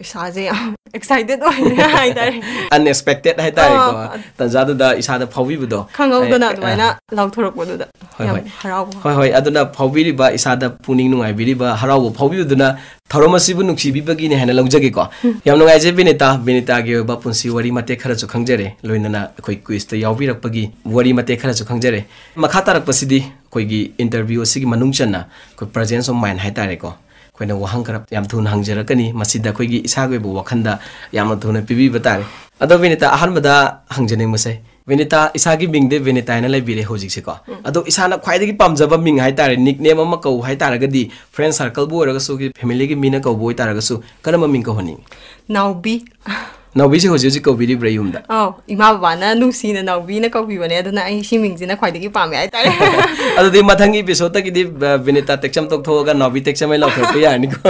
ꯏꯁꯥꯁꯦ ꯌꯥꯝ ꯑꯦꯛꯁꯥꯏꯇꯦꯠ ꯑꯣꯏꯔꯦ ꯍꯥꯏꯇꯥꯔꯦ ꯑꯟꯑꯦꯛꯁꯄꯦꯛꯇꯦꯠ ꯍꯥꯏꯇꯥꯔꯦꯀꯣ ꯇꯟꯖꯥꯗꯨꯗ ꯏꯁꯥꯗ ꯐꯥꯎꯕꯤꯕꯗꯣ ꯈꯪꯍꯧꯗꯅ ꯑꯗꯨꯃꯥꯏꯅ ꯂꯥꯎꯊꯣꯔꯛꯄꯗꯨꯗ ꯌꯥꯝ ꯍꯔꯥꯎꯕ ꯍꯣꯏ ꯍꯣꯏ ꯑꯗꯨꯅ ꯐꯥꯎꯕꯤꯔꯤꯕ ꯏꯁꯥꯗ ꯄꯨꯛꯅꯤꯡ ꯅꯨꯡꯉꯥꯏꯕꯤꯔꯤꯕ ꯍꯔꯥꯎꯕ ꯐꯥꯎꯕꯤꯕꯗꯨꯅ ꯊꯧꯔꯝ ꯑꯁꯤꯕꯨ ꯅꯨꯡꯁꯤꯕꯤꯕꯒꯤꯅꯦ ꯍꯥꯏꯅ ꯂꯧꯖꯒꯦꯀꯣ ꯌꯥꯝ ꯅꯨꯡꯉꯥꯏꯖꯩ ꯕꯤꯅꯤꯇꯥ ꯕꯤꯅꯤꯇꯥꯒꯤ ꯑꯣꯏꯕ ꯄꯨꯟꯁꯤ ꯋꯥꯔꯤ ꯃꯇꯦꯛ ꯈꯔꯁꯨ ꯈꯪꯖꯔꯦ ꯂꯣꯏꯅꯅ ꯑꯩꯈꯣꯏ ꯀ꯭ꯋꯤꯁꯇ ꯌꯥꯎꯕꯤꯔꯛꯄꯒꯤ ꯋꯥꯔꯤ ꯃꯇꯦꯛ ꯈꯔꯁꯨ ꯈꯪꯖꯔꯦ ꯃꯈꯥ ꯇꯥꯔꯛꯄꯁꯤꯗꯤ ꯑꯩꯈꯣꯏꯒꯤ ꯏꯟꯇꯔꯚ꯭ꯌꯨ ꯑꯁꯤꯒꯤ ꯃꯅꯨꯡ ꯆꯟꯅ ꯑꯩꯈꯣꯏ ꯄ꯭ꯔꯖꯦꯟꯁ ꯑꯣꯐ ꯃꯥꯏꯟ ꯍꯥꯏꯇꯥꯔꯦꯀꯣ ꯑꯩꯈꯣꯏꯅ ꯋꯥꯍꯪ ꯈꯔ ꯌꯥꯝ ꯊꯨꯅ ꯍꯪꯖꯔꯛꯀꯅꯤ ꯃꯁꯤꯗ ꯑꯩꯈꯣꯏꯒꯤ ꯏꯁꯥꯒꯤ ꯑꯣꯏꯕ ꯋꯥꯈꯜꯗ ꯌꯥꯝꯅ ꯊꯨꯅ ꯄꯤꯕꯤꯕ ꯇꯥꯔꯦ ꯑꯗꯣ ꯕꯤꯅꯤꯇꯥ ꯑꯍꯥꯟꯕꯗ ꯍꯪꯖꯅꯤꯡꯕꯁꯦ ꯕꯤꯅꯤꯇꯥ ꯏꯁꯥꯒꯤ ꯃꯤꯡꯗꯤ ꯕꯤꯅꯤꯇꯥꯅ ꯂꯩꯕꯤꯔꯦ ꯍꯧꯖꯤꯛꯁꯦꯀꯣ ꯑꯗꯣ ꯏꯁꯥꯅ ꯈ꯭ꯋꯥꯏꯗꯒꯤ ꯄꯥꯝꯖꯕ ꯃꯤꯡ ꯍꯥꯏꯇꯥꯔꯦ ꯅꯤꯛꯅꯦꯝ ꯑꯃ ꯀꯧ ꯍꯥꯏꯇꯥꯔꯒꯗꯤ ꯐ꯭ꯔꯦꯟ ꯁꯥꯔꯀꯜꯕꯨ ꯑꯣꯏꯔꯒꯁꯨ ꯐꯦꯃꯤꯂꯤꯒꯤ ꯃꯤꯅ ꯀꯧꯕ ꯑꯣꯏꯇꯥꯔꯒꯁꯨ ꯀꯔꯝꯕ ꯃꯤꯡ ꯀꯧꯍꯟꯅꯤꯡꯉꯤ ꯅꯥꯎꯕꯤ ꯅꯥꯎꯕꯤꯁꯦ ꯍꯧꯖꯤꯛ ꯍꯧꯖꯤꯛ ꯀꯧꯕꯤꯔꯤꯕ꯭ꯔꯥ ꯌꯨꯝꯗ ꯑꯧ ꯏꯃꯥ ꯕꯕꯥꯅ ꯅꯨꯡꯁꯤꯅ ꯅꯥꯎꯕꯤꯅ ꯀꯧꯕꯤꯕꯅꯦ ꯑꯗꯨꯅ ꯑꯩ ꯁꯤ ꯃꯤꯡꯁꯤꯅ ꯈ꯭ꯋꯥꯏꯗꯒꯤ ꯄꯥꯝꯃꯦ ꯍꯥꯏꯇꯥꯔꯦ ꯑꯗꯨꯗꯤ ꯃꯊꯪꯒꯤ ꯏꯄꯤꯁꯣꯗꯇꯒꯤꯗꯤ ꯕꯤꯅꯤꯇꯥ ꯇꯦꯛꯆꯝ ꯇꯣꯛꯊꯣꯛꯑꯒ ꯅꯥꯎꯕꯤ ꯇꯦꯛꯆꯝ ꯑꯩ ꯂꯥꯎꯊꯣꯛꯄ ꯌꯥꯔꯅꯤꯀꯣ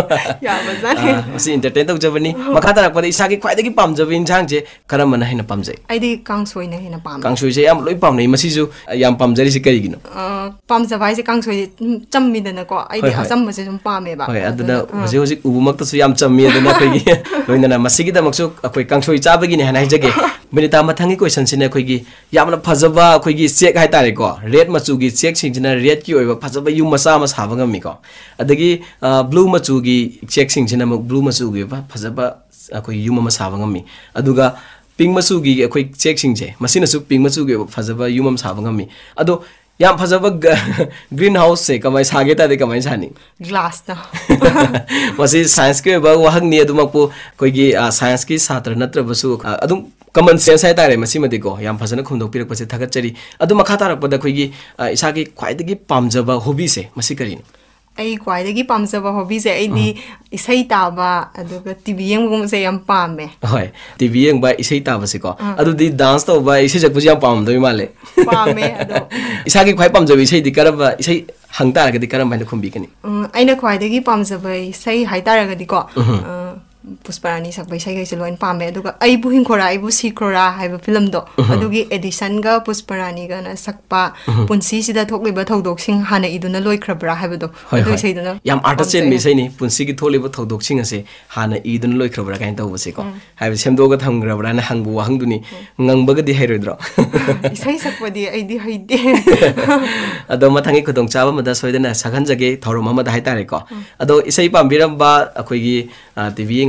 ꯃꯁꯤ ꯏꯟꯇꯔꯇꯦꯟ ꯇꯧꯖꯕꯅꯤ ꯃꯈꯥ ꯇꯥꯔꯛꯄꯗ ꯏꯁꯥꯒꯤ ꯈ꯭ꯋꯥꯏꯗꯒꯤ ꯄꯥꯝꯖꯕ ꯏꯟꯁꯥꯡꯁꯦ ꯀꯔꯝꯕꯅ ꯍꯦꯟꯅ ꯄꯥꯝꯖꯩ ꯑꯩꯗꯤ ꯀꯥꯡꯁꯣꯏꯅ ꯍꯦꯟꯅ ꯄꯥꯝꯃꯦ ꯀꯥꯡꯁꯣꯏꯁꯦ ꯌꯥꯝ ꯂꯣꯏ ꯄꯥꯝꯅꯩ ꯃꯁꯤꯁꯨ ꯌꯥꯝ ꯄꯥꯝꯖꯔꯤꯁꯤ ꯀꯔꯤꯒꯤꯅꯣ ꯄꯥꯝꯖꯕ ꯍꯥꯏꯁꯦ ꯀꯥꯡꯁꯣꯏꯁꯦ ꯆꯝꯃꯤꯗꯅꯀꯣ ꯑꯩꯗꯤ ꯑꯆꯝꯕꯁꯦ ꯁꯨꯝ ꯄꯥꯝꯃꯦꯕ ꯍꯣꯏ ꯑꯗꯨꯅ ꯍꯧꯖꯤꯛ ꯍꯧꯖꯤꯛ ꯎꯕꯃꯛꯇꯁꯨ ꯌꯥꯝ ꯆꯝꯃꯤ ꯑꯗꯨꯅ ꯑꯩꯈꯣꯏꯒꯤ ꯂꯣꯏꯅꯅ ꯃꯁꯤꯒꯤꯗꯃꯛꯁꯨ ꯑꯩꯈꯣꯏ ꯀꯥꯡꯁꯣꯏ ꯆꯥꯕꯒꯤꯅꯤ ꯍꯥꯏꯅ ꯍꯥꯏꯖꯒꯦ ꯃꯤꯅꯤꯇꯥ ꯃꯊꯪꯒꯤ ꯀꯣꯏꯁꯟꯁꯤꯅ ꯑꯩꯈꯣꯏꯒꯤ ꯌꯥꯝꯅ ꯐꯖꯕ ꯑꯩꯈꯣꯏꯒꯤ ꯆꯦꯛ ꯍꯥꯏꯇꯥꯔꯦꯀꯣ ꯔꯦꯗ ꯃꯆꯨꯒꯤ ꯆꯦꯛꯁꯤꯡꯁꯤꯅ ꯔꯦꯗꯀꯤ ꯑꯣꯏꯕ ꯐꯖꯕ ꯌꯨꯝ ꯃꯆꯥ ꯑꯃ ꯁꯥꯕ ꯉꯝꯃꯤꯀꯣ ꯑꯗꯒꯤ ꯕ꯭ꯂꯨ ꯃꯆꯨꯒꯤ ꯆꯦꯛꯁꯤꯡꯁꯤꯅ ꯑꯃꯨꯛ ꯕ꯭ꯂꯨ ꯃꯆꯨꯒꯤ ꯑꯣꯏꯕ ꯐꯖꯕ ꯑꯩꯈꯣꯏ ꯌꯨꯝ ꯑꯃ ꯁꯥꯕ ꯉꯝꯃꯤ ꯑꯗꯨꯒ ꯄꯤꯡ ꯃꯆꯨꯒꯤ ꯑꯩꯈꯣꯏ ꯆꯦꯛꯁꯤꯡꯁꯦ ꯃꯁꯤꯅꯁꯨ ꯄꯤꯡ ꯃꯆꯨꯒꯤ ꯑꯣꯏꯕ ꯐꯖꯕ ꯌꯨꯝ ꯑꯃ ꯁꯥꯕ ꯉꯝꯃꯤ ꯑꯗꯣ ꯌꯥꯝ ꯐꯖꯕ ꯒ꯭ꯔꯤꯟ ꯍꯥꯎꯁꯁꯦ ꯀꯃꯥꯏ ꯁꯥꯒꯦ ꯇꯥꯗꯤ ꯀꯃꯥꯏ ꯁꯥꯅꯤ ꯒ꯭ꯂꯥꯁꯇ ꯃꯁꯤ ꯁꯥꯏꯟꯁꯀꯤ ꯑꯣꯏꯕ ꯋꯥꯍꯪꯅꯤ ꯑꯗꯨꯃꯛꯄꯨ ꯑꯩꯈꯣꯏꯒꯤ ꯁꯥꯏꯟꯁꯀꯤ ꯁꯥꯇ꯭ꯔ ꯅꯠꯇ꯭ꯔꯕꯁꯨ ꯑꯗꯨꯝ कमन सेंस है तारे मसीमदी को याम फजन खुंदोपीरक पसे थगचरी अदु मखा तारक पद अखोई गी इसागी ख्वाइदगी पामजबा हॉबी से मसी करीन ꯑꯩ ꯈ꯭ꯋꯥꯏꯗꯒꯤ ꯄꯥꯝꯖꯕ ꯍꯣꯕꯤꯁꯦ ꯑꯩꯗꯤ ꯏꯁꯩ ꯇꯥꯕ ꯑꯗꯨꯒ ꯇꯤꯚꯤ ꯌꯦꯡꯕꯒꯨꯝꯕꯁꯦ ꯌꯥꯝ ꯄꯥꯝꯃꯦ ꯍꯣꯏ ꯇꯤꯚꯤ ꯌꯦꯡꯕ ꯏꯁꯩ ꯇꯥꯕꯁꯤꯀꯣ ꯑꯗꯨꯗꯤ ꯗꯥꯟꯁ ꯇꯧꯕ ꯏꯁꯩ ꯁꯛꯄꯁꯤ ꯌꯥꯝ ꯄꯥꯝꯗꯣꯏ ꯃꯥꯜꯂꯦ ꯄꯥꯝꯃꯦ ꯑꯗꯣ ꯏꯁꯥꯒꯤ ꯈ꯭ꯋꯥꯏ ꯄꯥꯝꯖꯕ ꯏꯁꯩꯗꯤ ꯀꯔꯝꯕ ꯏꯁꯩ ꯍꯪ ꯇꯥꯔꯒꯗꯤ ꯀꯔꯝ ꯍꯥꯏꯅ ꯈꯨꯝꯕꯤꯒꯅꯤ ꯑꯩꯅ ꯈ꯭ꯋꯥꯏꯗꯒꯤ ꯄꯥꯝꯖꯕ ꯏꯁꯩ ꯍꯥꯏ ꯇꯥꯔꯒꯗꯤꯀꯣ ꯄꯨꯁꯄꯔꯥꯅꯤ ꯁꯛꯄꯩꯁꯩꯈꯩꯁꯨ ꯂꯣꯏꯅ ꯄꯥꯝꯃꯦ ꯑꯗꯨꯒ ꯑꯩꯕꯨ ꯍꯤꯡꯈꯣꯔꯥ ꯑꯩꯕꯨ ꯁꯤꯈꯣꯔꯥ ꯍꯥꯏꯕ ꯐꯤꯂꯝꯗꯣ ꯑꯗꯨꯒꯤ ꯑꯦꯗꯤꯁꯟꯒ ꯄꯨꯁꯄꯔꯥꯅꯤꯒꯅ ꯁꯛꯄ ꯄꯨꯟꯁꯤꯁꯤꯗ ꯊꯣꯛꯂꯤꯕ ꯊꯧꯗꯣꯛꯁꯤꯡ ꯍꯥꯟꯅ ꯏꯗꯨꯅ ꯂꯣꯏꯈ꯭ꯔꯕ꯭ꯔꯥ ꯍꯥꯏꯕꯗꯣ ꯑꯗꯨ ꯏꯁꯩꯗꯨꯅ ꯌꯥꯝ ꯑꯥꯔꯊ ꯆꯦꯟꯕ ꯏꯁꯩꯅꯤ ꯄꯨꯟꯁꯤꯒꯤ ꯊꯣꯛꯂꯤꯕ ꯊꯧꯗꯣꯛꯁꯤꯡ ꯑꯁꯦ ꯍꯥꯟꯅ ꯏꯗꯨꯅ ꯂꯣꯏꯈ꯭ꯔꯕ꯭ꯔꯥ ꯀꯥꯏꯅ ꯇꯧꯕꯁꯦꯀꯣ ꯍꯥꯏꯕꯗꯤ ꯁꯦꯝꯗꯣꯛꯑꯒ ꯊꯝꯈ꯭ꯔꯕ꯭ꯔꯥꯅ ꯍꯪꯕ ꯋꯥꯍꯪꯗꯨꯅꯤ ꯉꯪꯕꯒꯗꯤ ꯍꯩꯔꯣꯏꯗ꯭ꯔꯣ ꯏꯁꯩ ꯁꯛꯄꯗꯤ ꯑꯩꯗꯤ ꯍꯩꯇꯦ ꯑꯗꯣ ꯃꯊꯪꯒꯤ ꯈꯨꯗꯣꯡꯆꯥꯕ ꯑꯃꯗ ꯁꯣꯏꯗꯅ ꯁꯛꯍꯟꯖꯒꯦ ꯊꯧꯔꯝ ꯑꯃꯗ ꯍꯥꯏꯇꯥꯔꯦꯀꯣ ꯑꯗꯣ ꯏꯁꯩ ꯄꯥꯝꯕꯤꯔꯝꯕ ꯑꯩꯈꯣꯏꯒꯤ ꯇꯤꯚꯤ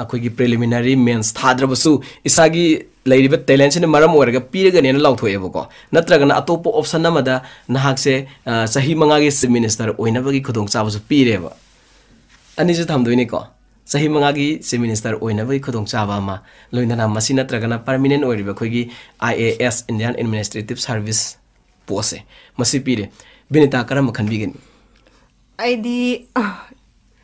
ꯑꯩꯈꯣꯏꯒꯤ ꯄ꯭ꯔꯤꯂꯤꯃꯤꯅꯔꯤ ꯃꯦꯟꯁ ꯊꯥꯗ꯭ꯔꯕꯁꯨ ꯏꯁꯥꯒꯤ ꯂꯩꯔꯤꯕ ꯇꯦꯂꯦꯟꯁꯤꯅ ꯃꯔꯝ ꯑꯣꯏꯔꯒ ꯄꯤꯔꯒꯅꯦꯅ ꯂꯥꯎꯊꯣꯛꯑꯦꯕꯀꯣ ꯅꯠꯇ꯭ꯔꯒꯅ ꯑꯇꯣꯞꯄ ꯑꯣꯞꯁꯟ ꯑꯃꯗ ꯅꯍꯥꯛꯁꯦ ꯆꯍꯤ ꯃꯉꯥꯒꯤ ꯆꯤꯞ ꯃꯤꯅꯤꯁꯇꯔ ꯑꯣꯏꯅꯕꯒꯤ ꯈꯨꯗꯣꯡꯆꯥꯕꯁꯨ ꯄꯤꯔꯦꯕ ꯑꯅꯤꯁꯨ ꯊꯝꯗꯣꯏꯅꯤꯀꯣ ꯆꯍꯤ ꯃꯉꯥꯒꯤ ꯆꯤꯞ ꯃꯤꯅꯤꯁꯇꯔ ꯑꯣꯏꯅꯕꯒꯤ ꯈꯨꯗꯣꯡꯆꯥꯕ ꯑꯃ ꯂꯣꯏꯅꯅ ꯃꯁꯤ ꯅꯠꯇ꯭ꯔꯒꯅ ꯄꯔꯃꯤꯅꯦꯟ ꯑꯣꯏꯔꯤꯕ ꯑꯩꯈꯣꯏꯒꯤ I A S Indian administrative service ꯄꯣꯁꯁꯦ ꯃꯁꯤ ꯄꯤꯔꯦ ꯕꯤꯅꯤꯇꯥ ꯀꯔꯝꯕ ꯈꯟꯕꯤꯒꯅꯤ ꯑꯩꯗꯤ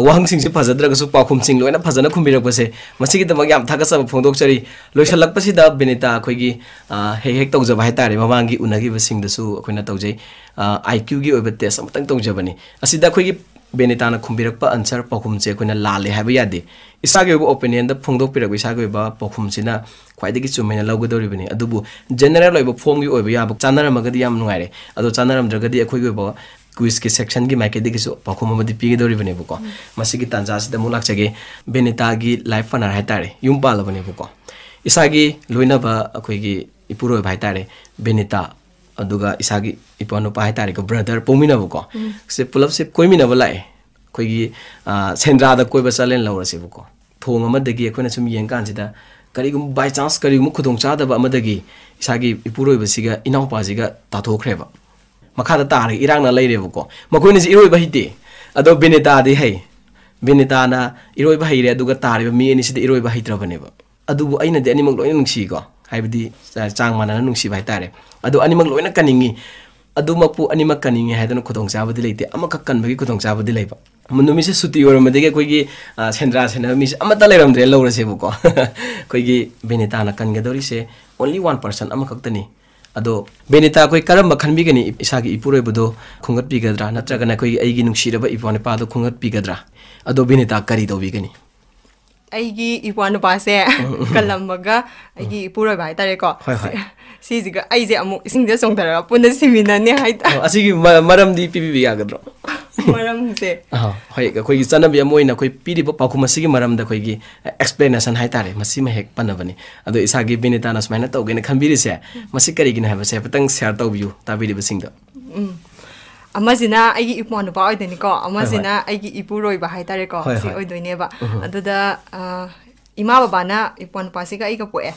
ꯋꯥꯍꯪꯁꯤꯡꯁꯦ ꯐꯖꯗ꯭ꯔꯒꯁꯨ ꯄꯥꯎꯈꯨꯝꯁꯤꯡ ꯂꯣꯏꯅ ꯐꯖꯅ ꯈꯨꯝꯕꯤꯔꯛꯄꯁꯦ ꯃꯁꯤꯒꯤꯗꯃꯛ ꯌꯥꯝ ꯊꯥꯒꯠꯆꯕ ꯐꯣꯡꯗꯣꯛꯆꯔꯤ ꯂꯣꯏꯁꯤꯜꯂꯛꯄꯁꯤꯗ ꯕꯦꯅꯤꯇꯥ ꯑꯩꯈꯣꯏꯒꯤ ꯍꯦꯛ ꯍꯦꯛ ꯇꯧꯖꯕ ꯍꯥꯏꯇꯥꯔꯦ ꯃꯃꯥꯡꯒꯤ ꯎꯅꯈꯤꯕꯁꯤꯡꯗꯁꯨ ꯑꯩꯈꯣꯏꯅ ꯇꯧꯖꯩ ꯑꯥꯏ ꯀ꯭ꯌꯨꯒꯤ ꯑꯣꯏꯕ ꯇꯦꯁ ꯑꯃꯇꯪ ꯇꯧꯖꯕꯅꯤ ꯑꯁꯤꯗ ꯑꯩꯈꯣꯏꯒꯤ ꯕꯦꯅꯤꯇꯥꯅ ꯈꯨꯝꯕꯤꯔꯛꯄ ꯑꯟꯁꯔ ꯄꯥꯎꯈꯨꯝꯁꯦ ꯑꯩꯈꯣꯏꯅ ꯂꯥꯜꯂꯦ ꯍꯥꯏꯕ ꯌꯥꯗꯦ ꯏꯁꯥꯒꯤ ꯑꯣꯏꯕ ꯑꯣꯄꯤꯅꯤꯌꯟꯗ ꯐꯣꯡꯗꯣꯛꯄꯤꯔꯛꯄ ꯏꯁꯥꯒꯤ ꯑꯣꯏꯕ ꯄꯥꯎꯈꯨꯝꯁꯤꯅ ꯈ꯭ꯋꯥꯏꯗꯒꯤ ꯆꯨꯝꯃꯦꯅ ꯂꯧꯒꯗꯧꯔꯤꯕꯅꯤ ꯑꯗꯨꯕꯨ ꯖꯦꯅꯔꯦꯜ ꯑꯣꯏꯕ ꯐꯣꯝꯒꯤ ꯑꯣꯏꯕ ꯌꯥꯕ ꯆꯥꯟꯅꯔꯝꯃꯒꯗꯤ ꯌꯥꯝ ꯅꯨꯡꯉꯥꯏꯔꯦ ꯑꯗꯣ ꯆꯥꯟꯅꯔꯝꯗ꯭ꯔꯒꯗꯤ ꯑꯩꯈꯣꯏꯒꯤ ꯑꯣꯏꯕ कुइसके सेक्सन कि माइके देखेछु भक्खु मोमो पिके दौरी भने भुक मासी गीत तान्छ आज त लाग्छ कि बेनिता गी लाइफ पनि हराइ तारे युम पाल भने भुक इसा कि लुइन कि इपुरो भाइ तारे बेनिता अदुगा इसा कि इपनु पाइ तारेको ब्रदर पोमिन भुक से पुलप से कोइ मिन भलाए खोइ सेन्द्रा द कोइ बसाले न लौरा से भुक थोङ म देखि खोइ न छु त करी बाइ चान्स करी मुख दोंग चा द म देखि इपुरो बसिगा इनाउ पाजिगा ताथोख रे मखा तो इराबको मकोन से इरब हईते बेनेता हई बेनेता इरब हईरे ताब मेनी इरब हईद्रबने अबनदे अनम लोनसीको है चांग मानना है तारे अनम लोन कनी मू अनम कनी है खुदचाबदे कनबी खुदचाबदी से सूटी होमदे सेंद्रा सेनाबीसमें लौरसेबको अखोगी बेनेता कनगदरी से ओनली वन पर्सन खतनी ꯑꯗꯣ ꯕꯦꯅꯤꯇꯥ ꯑꯩꯈꯣꯏ ꯀꯔꯝꯕ ꯈꯟꯕꯤꯒꯅꯤ ꯏꯁꯥꯒꯤ ꯏꯄꯨꯔꯣꯏꯕꯗꯣ ꯈꯣꯡꯒꯠꯄꯤꯒꯗ꯭ꯔꯥ ꯅꯠꯇ꯭ꯔꯒꯅ ꯑꯩꯈꯣꯏꯒꯤ ꯑꯩꯒꯤ ꯅꯨꯡꯁꯤꯔꯕ ꯏꯄ꯭ꯋꯥ ꯅꯨꯄꯥꯗꯣ ꯈꯣꯡꯒꯠꯄꯤꯒꯗ꯭ꯔꯥ ꯑꯗꯣ ꯕꯦꯅꯤꯇꯥ ꯀꯔꯤ ꯇꯧꯕꯤꯒꯅꯤ ꯑꯩꯒꯤ ꯏꯄ꯭ꯋꯥ ꯅꯨꯄꯥꯁꯦ ꯀꯜꯂꯝꯃꯒ ꯑꯩꯒꯤ ꯏꯄꯨꯔꯣꯏꯕ ꯍꯥꯏꯇꯥꯔꯦꯀꯣ ꯍꯣꯏ ꯍꯣꯏ sih juga ay amu sing dia song tara pun dari seminar ni hai ta asi gi di pipi bi agad ro maram ah hai ka koi gi sana bi amu ina koi pidi pa ku masi gi koi gi explanation hai tare masi ma hek pana bani adu isa gi bini ta nas mena to gi bili khambiri se masi kari gi na ha se patang share tau biu ta bi di bi sing da Ama zina aigi ipu anu ba oidani ko, ama zina aigi ipu roi ba hai tare ko, si oidani da ima ba ba ipuan ipu anu pasi ka iga pu e,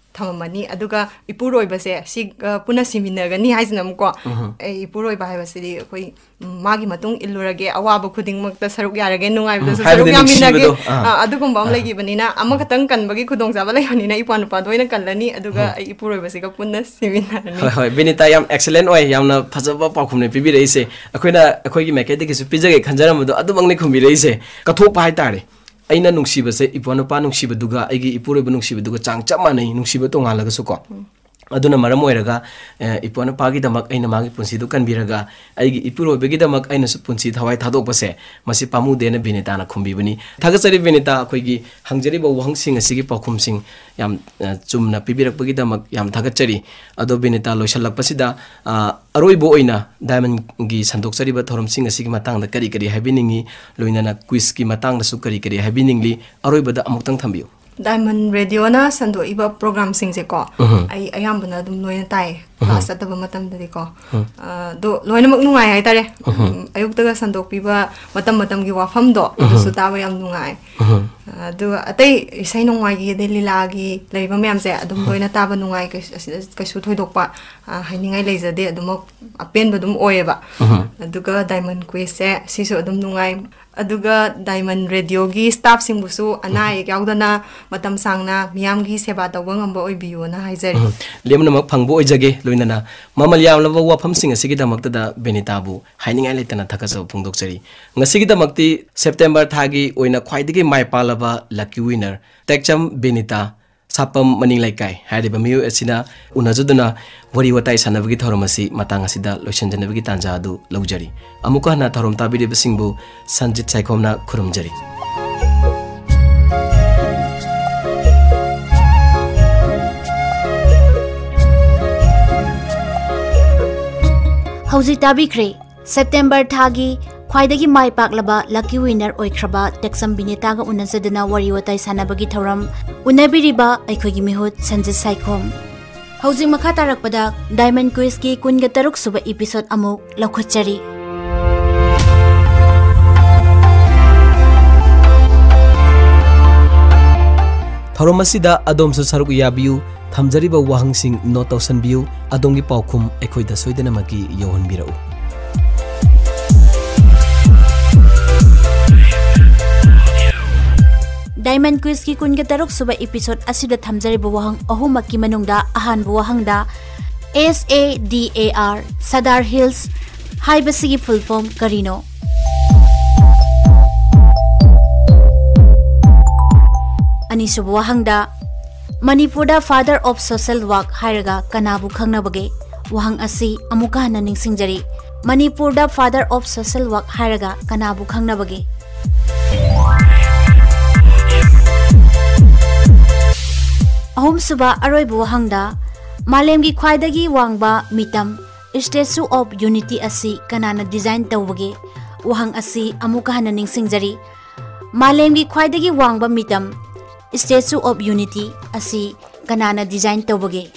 ꯊꯝꯃꯝꯃꯅꯤ ꯑꯗꯨꯒ ꯏꯄꯨꯔꯣꯏꯕꯁꯦ ꯁꯤ ꯄꯨꯟꯅ ꯁꯤꯃꯤꯟꯅꯒꯅꯤ ꯍꯥꯏꯁꯤꯅ ꯑꯃꯨꯛꯀꯣ ꯑꯩ ꯏꯄꯨꯔꯣꯏꯕ ꯍꯥꯏꯕꯁꯤꯗꯤ ꯑꯩꯈꯣꯏ ꯃꯥꯒꯤ ꯃꯇꯨꯡ ꯏꯜꯂꯨꯔꯒꯦ ꯑꯋꯥꯕ ꯈꯨꯗꯤꯡꯃꯛꯇ ꯁꯔꯨꯛ ꯌꯥꯔꯒꯦ ꯅꯨꯡꯉꯥꯏꯕꯗꯁꯨ ꯁꯔꯨꯛ ꯌꯥꯃꯤꯟꯅꯒꯦ ꯑꯗꯨꯒꯨꯝꯕ ꯑꯃ ꯂꯩꯈꯤꯕꯅꯤꯅ ꯑꯃꯈꯛꯇꯪ ꯀꯟꯕꯒꯤ ꯈꯨꯗꯣꯡꯆꯥꯕ ꯂꯩꯕꯅꯤꯅ ꯏꯄ꯭ꯋꯥ ꯅꯨꯄꯥꯗ ꯑꯣꯏꯅ ꯀꯜꯂꯅꯤ ꯑꯗꯨꯒ ꯑꯩ ꯏꯄꯨꯔꯣꯏꯕꯁꯤꯒ ꯄꯨꯟꯅ ꯁꯤꯃꯤꯟꯅꯔꯅꯤ ꯍꯣꯏ ꯍꯣꯏ ꯕꯤꯅꯤꯇꯥ ꯌꯥꯝ ꯑꯦꯛꯁꯂꯦꯟ ꯑꯣꯏ ꯌꯥꯝꯅ ꯐꯖꯕ ꯄꯥꯎꯈꯨꯝꯅꯤ ꯄꯤꯕꯤꯔꯛꯏꯁꯦ ꯑꯩꯈꯣꯏꯅ ꯑꯩꯈꯣꯏꯒꯤ ꯃꯥꯏꯀꯩꯗꯒꯤꯁꯨ ꯄꯤꯖꯒꯦ ꯈꯟꯖꯔꯝꯕꯗꯣ ꯑꯗꯨꯃꯛꯅꯤ ꯈꯨꯝꯕꯤꯔꯛꯏꯁꯦ ꯀꯠꯊꯣꯛꯄ ꯍꯥꯏꯇꯥꯔꯦ ꯑꯩꯅ ꯅꯨꯡꯁꯤꯕꯁꯦ ꯏꯄ꯭ꯋꯥ ꯅꯨꯄꯥ ꯅꯨꯡꯁꯤꯕꯗꯨꯒ ꯑꯩꯒꯤ ꯏꯄꯨꯔꯣꯏꯕ ꯅꯨꯡꯁꯤꯕꯗꯨꯒ ꯆꯥꯡ ꯆꯞ ꯃꯥꯟꯅꯩ ꯅꯨꯡꯁꯤꯕ ꯇꯣꯉꯥꯜꯂꯒꯁꯨꯀꯣ ꯑꯗꯨꯅ ꯃꯔꯝ ꯑꯣꯏꯔꯒ ꯏꯄ꯭ꯋꯥ ꯅꯨꯄꯥꯒꯤꯗꯃꯛ ꯑꯩꯅ ꯃꯥꯒꯤ ꯄꯨꯟꯁꯤꯗꯨ ꯀꯟꯕꯤꯔꯒ ꯑꯩꯒꯤ ꯏꯄꯨꯔꯣꯏꯕꯒꯤꯗꯃꯛ ꯑꯩꯅꯁꯨ ꯄꯨꯟꯁꯤ ꯊꯋꯥꯏ ꯊꯥꯗꯣꯛꯄꯁꯦ ꯃꯁꯤ ꯄꯥꯝꯃꯨꯗꯦꯅ ꯕꯤꯅꯤꯇꯥꯅ ꯈꯨꯝꯕꯤꯕꯅꯤ ꯊꯥꯒꯠꯆꯔꯤ ꯕꯤꯅꯤꯇꯥ ꯑꯩꯈꯣꯏꯒꯤ ꯍꯪꯖꯔꯤꯕ ꯋꯥꯍꯪꯁꯤꯡ ꯑꯁꯤꯒꯤ ꯄꯥꯎꯈꯨꯝꯁꯤꯡ ꯌꯥꯝ ꯆꯨꯝꯅ ꯄꯤꯕꯤꯔꯛꯄꯒꯤꯗꯃꯛ ꯌꯥꯝ ꯊꯥꯒꯠꯆꯔꯤ ꯑꯗꯣ ꯕꯤꯅꯤꯇꯥ ꯂꯣꯏꯁꯤꯜꯂꯛꯄꯁꯤꯗ ꯑꯔꯣꯏꯕ ꯑꯣꯏꯅ ꯗꯥꯏꯃꯟꯒꯤ ꯁꯟꯗꯣꯛꯆꯔꯤꯕ ꯊꯧꯔꯝꯁꯤꯡ ꯑꯁꯤꯒꯤ ꯃꯇꯥꯡꯗ ꯀꯔꯤ ꯀꯔꯤ ꯍꯥꯏꯕꯤꯅꯤꯡꯉꯤ ꯂꯣꯏꯅꯅ ꯀ꯭ꯋꯤꯁꯀꯤ ꯃꯇꯥꯡꯗꯁꯨ ꯀꯔꯤ ꯀꯔꯤ ꯍꯥꯏꯕꯤꯅꯤꯡꯂꯤ ꯑꯔꯣꯏꯕꯗ ꯑꯃꯨꯛꯇꯪ ꯊꯝꯕꯤꯌꯨ diamond radio na sando iba program sing je ko ai ayam bena dum noy tai ꯆꯠꯇꯕ ꯃꯇꯝꯗꯗꯤꯀꯣ ꯑꯗꯣ ꯂꯣꯏꯅꯃꯛ ꯅꯨꯡꯉꯥꯏ ꯍꯥꯏꯇꯥꯔꯦ ꯑꯌꯨꯛꯇꯒ ꯁꯟꯗꯣꯛꯄꯤꯕ ꯃꯇꯝ ꯃꯇꯝꯒꯤ ꯋꯥꯐꯝꯗꯣ ꯑꯗꯨꯁꯨ ꯇꯥꯕ ꯌꯥꯝ ꯅꯨꯡꯉꯥꯏ ꯑꯗꯨꯒ ꯑꯇꯩ ꯏꯁꯩ ꯅꯣꯡꯃꯥꯏꯒꯤ ꯑꯗꯩ ꯂꯤꯂꯥꯒꯤ ꯂꯩꯕ ꯃꯌꯥꯝꯁꯦ ꯑꯗꯨꯝ ꯂꯣꯏꯅ ꯇꯥꯕ ꯅꯨꯡꯉꯥꯏ ꯑꯁꯤꯗ ꯀꯩꯁꯨ ꯊꯣꯏꯗꯣꯛꯄ ꯍꯥꯏꯅꯤꯡꯉꯥꯏ ꯂꯩꯖꯗꯦ ꯑꯗꯨꯃꯛ ꯑꯄꯦꯟꯕ ꯑꯗꯨꯝ ꯑꯣꯏꯌꯦꯕ ꯑꯗꯨꯒ ꯗꯥꯏꯃꯟ ꯀ꯭ꯋꯦꯁꯁꯦ ꯁꯤꯁꯨ ꯑꯗꯨꯝ ꯅꯨꯡꯉꯥꯏ ꯑꯗꯨꯒ ꯗꯥꯏꯃꯟ ꯔꯦꯗꯤꯑꯣꯒꯤ ꯁ꯭ꯇꯥꯐꯁꯤꯡꯕꯨꯁꯨ ꯑꯅꯥ ꯑꯌꯦꯛ ꯌꯥꯎꯗꯅ ꯃꯇꯝ ꯁꯥꯡꯅ ꯃꯤꯌꯥꯝꯒꯤ ꯁꯦꯕꯥ ꯇꯧꯕ ꯉꯝꯕ ꯑꯣꯏꯕꯤꯌꯣꯅ ꯍꯥꯏꯖꯔꯤ ꯂꯦꯝꯅꯃꯛ ꯐꯪꯕ ꯑꯣꯏꯖꯒꯦ ꯂꯣꯏꯅꯅ ꯃꯃꯜ ꯌꯥꯝꯂꯕ ꯋꯥꯐꯝꯁꯤꯡ ꯑꯁꯤꯒꯤꯗꯃꯛꯇꯗ ꯕꯦꯅꯤꯇꯥꯕꯨ ꯍꯥꯏꯅꯤꯡꯉꯥꯏ ꯂꯩꯇꯅ ꯊꯥꯒꯠꯆꯕ ꯐꯣꯡꯗꯣꯛꯆꯔꯤ ꯉꯁꯤꯒꯤꯗꯃꯛꯇꯤ ꯁꯦꯞꯇꯦꯝꯕꯔ ꯊꯥꯒꯤ ꯑꯣꯏꯅ ꯈ꯭ꯋꯥꯏꯗꯒꯤ ꯃꯥꯏ ꯄꯥꯛꯂꯕ ꯂꯛꯀꯤ ꯋꯤꯅꯔ ꯇꯦꯛꯆꯝ ꯕꯦꯅꯤꯇꯥ ꯁꯥꯄꯝ ꯃꯅꯤꯡ ꯂꯩꯀꯥꯏ ꯍꯥꯏꯔꯤꯕ ꯃꯤꯑꯣꯏ ꯑꯁꯤꯅ ꯎꯅꯖꯗꯨꯅ ꯋꯥꯔꯤ ꯋꯥꯇꯥꯏ ꯁꯥꯟꯅꯕꯒꯤ ꯊꯧꯔꯝ ꯑꯁꯤ ꯃꯇꯥꯡ ꯑꯁꯤꯗ ꯂꯣꯏꯁꯤꯟꯖꯅꯕꯒꯤ ꯇꯥꯟꯖꯥ ꯑꯗꯨ ꯂꯧꯖꯔꯤ ꯑꯃꯨꯛꯀ ꯍꯟꯅ ꯊꯧꯔꯝ ꯇꯥꯕꯤꯔꯤꯕꯁꯤꯡꯕꯨ ꯁꯟꯖꯤꯠ ꯁꯥꯏꯈꯣꯝꯅ ꯈꯨꯔꯨꯝꯖꯔꯤ ꯍꯧꯖꯤꯛ ꯇꯥꯕꯤꯈ꯭ꯔꯦ ꯁꯦꯞꯇꯦꯝꯕꯔ ꯊꯥꯒꯤ ꯈ꯭ꯋꯥꯏꯗꯒꯤ ꯃꯥꯏ ꯄꯥꯛꯂꯕ ꯂꯛꯀꯤ ꯋꯤꯅꯔ ꯑꯣꯏꯈ꯭ꯔꯕ ꯇꯦꯛꯁꯝ ꯕꯤꯅꯦꯇꯥꯒ ꯎꯅꯖꯗꯨꯅ ꯋꯥꯔꯤ ꯋꯥꯇꯥꯏ ꯁꯥꯟꯅꯕꯒꯤ ꯊꯧꯔꯝ ꯎꯅꯕꯤꯔꯤꯕ ꯑꯩꯈꯣꯏꯒꯤ ꯃꯤꯍꯨꯠ ꯁꯟꯖꯤꯠ ꯁꯥꯏꯈꯣꯝ ꯍꯧꯖꯤꯛ ꯃꯈꯥ ꯇꯥꯔꯛꯄꯗ ꯗꯥꯏꯃꯟ ꯀ꯭ꯋꯤꯁꯀꯤ ꯀꯨꯟꯒ ꯇꯔꯨꯛ ꯁꯨꯕ ꯏꯄꯤꯁꯣꯗ ꯑꯃꯨꯛ ꯂꯧꯈꯠꯆꯔꯤ ꯊꯧꯔꯝ ꯑꯁꯤꯗ ꯑꯗꯣꯝꯁꯨ ꯁꯔꯨꯛ ꯌꯥꯕꯤꯌꯨ ꯊꯝꯖꯔꯤꯕ ꯋꯥꯍꯪꯁꯤꯡ ꯅꯣꯠ ꯇꯧꯁꯟꯕꯤꯌꯨ ꯑꯗꯣꯝꯒꯤ ꯄꯥꯎꯈꯨꯝ ꯑꯩꯈꯣꯏꯗ ꯁꯣꯏꯗꯅꯃꯛꯀꯤ ꯌꯧꯍꯟꯕꯤꯔꯛꯎ डायमंड क्विज की कुन के तरुक सुबह एपिसोड असिद थमजरी वहंग की मनुंगदा अहान S A D A R Sadar Hills हाइबसी की फुल फॉर्म करीनो अनिसुब Manipur father of social work है कनाबु खे वहां अमुक हमसी Manipur father of social work कनाबु खे अहमसुब अरब वहां मालेम की वाब मीटम स्टेचू ऑफ यूनिटी कना डिजाइन तबगे वहां अमुक हमसी मालेम वाब मीटम Status of unity asih kenana desain terbagi.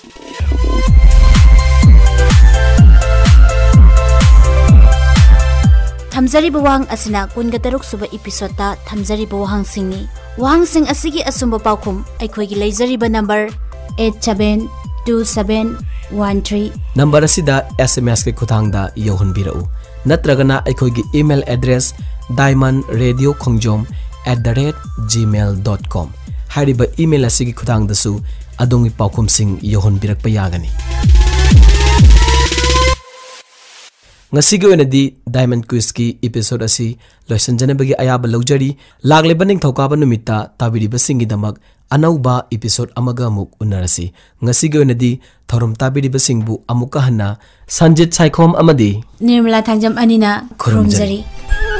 Thamzari buwang asina kunjatruk suwe episode tata Thamzari buwang singni buwang sing asiki asumbapauk. Aku lagi lazuri bu number eight seven two seven one three. Number asida SMS ke ku thanga Yohann biru. Natragna aku lagi email address diamond radio kongjom at the red gmail dot com. Email की खुदांग पाखम यहाँ डायम quiz की episode लोसनजनबी अयब लौजरी लागब निथौका ताब अनौब episode थौर ताबू हजित सैखोम निर्मला खुरुमजरी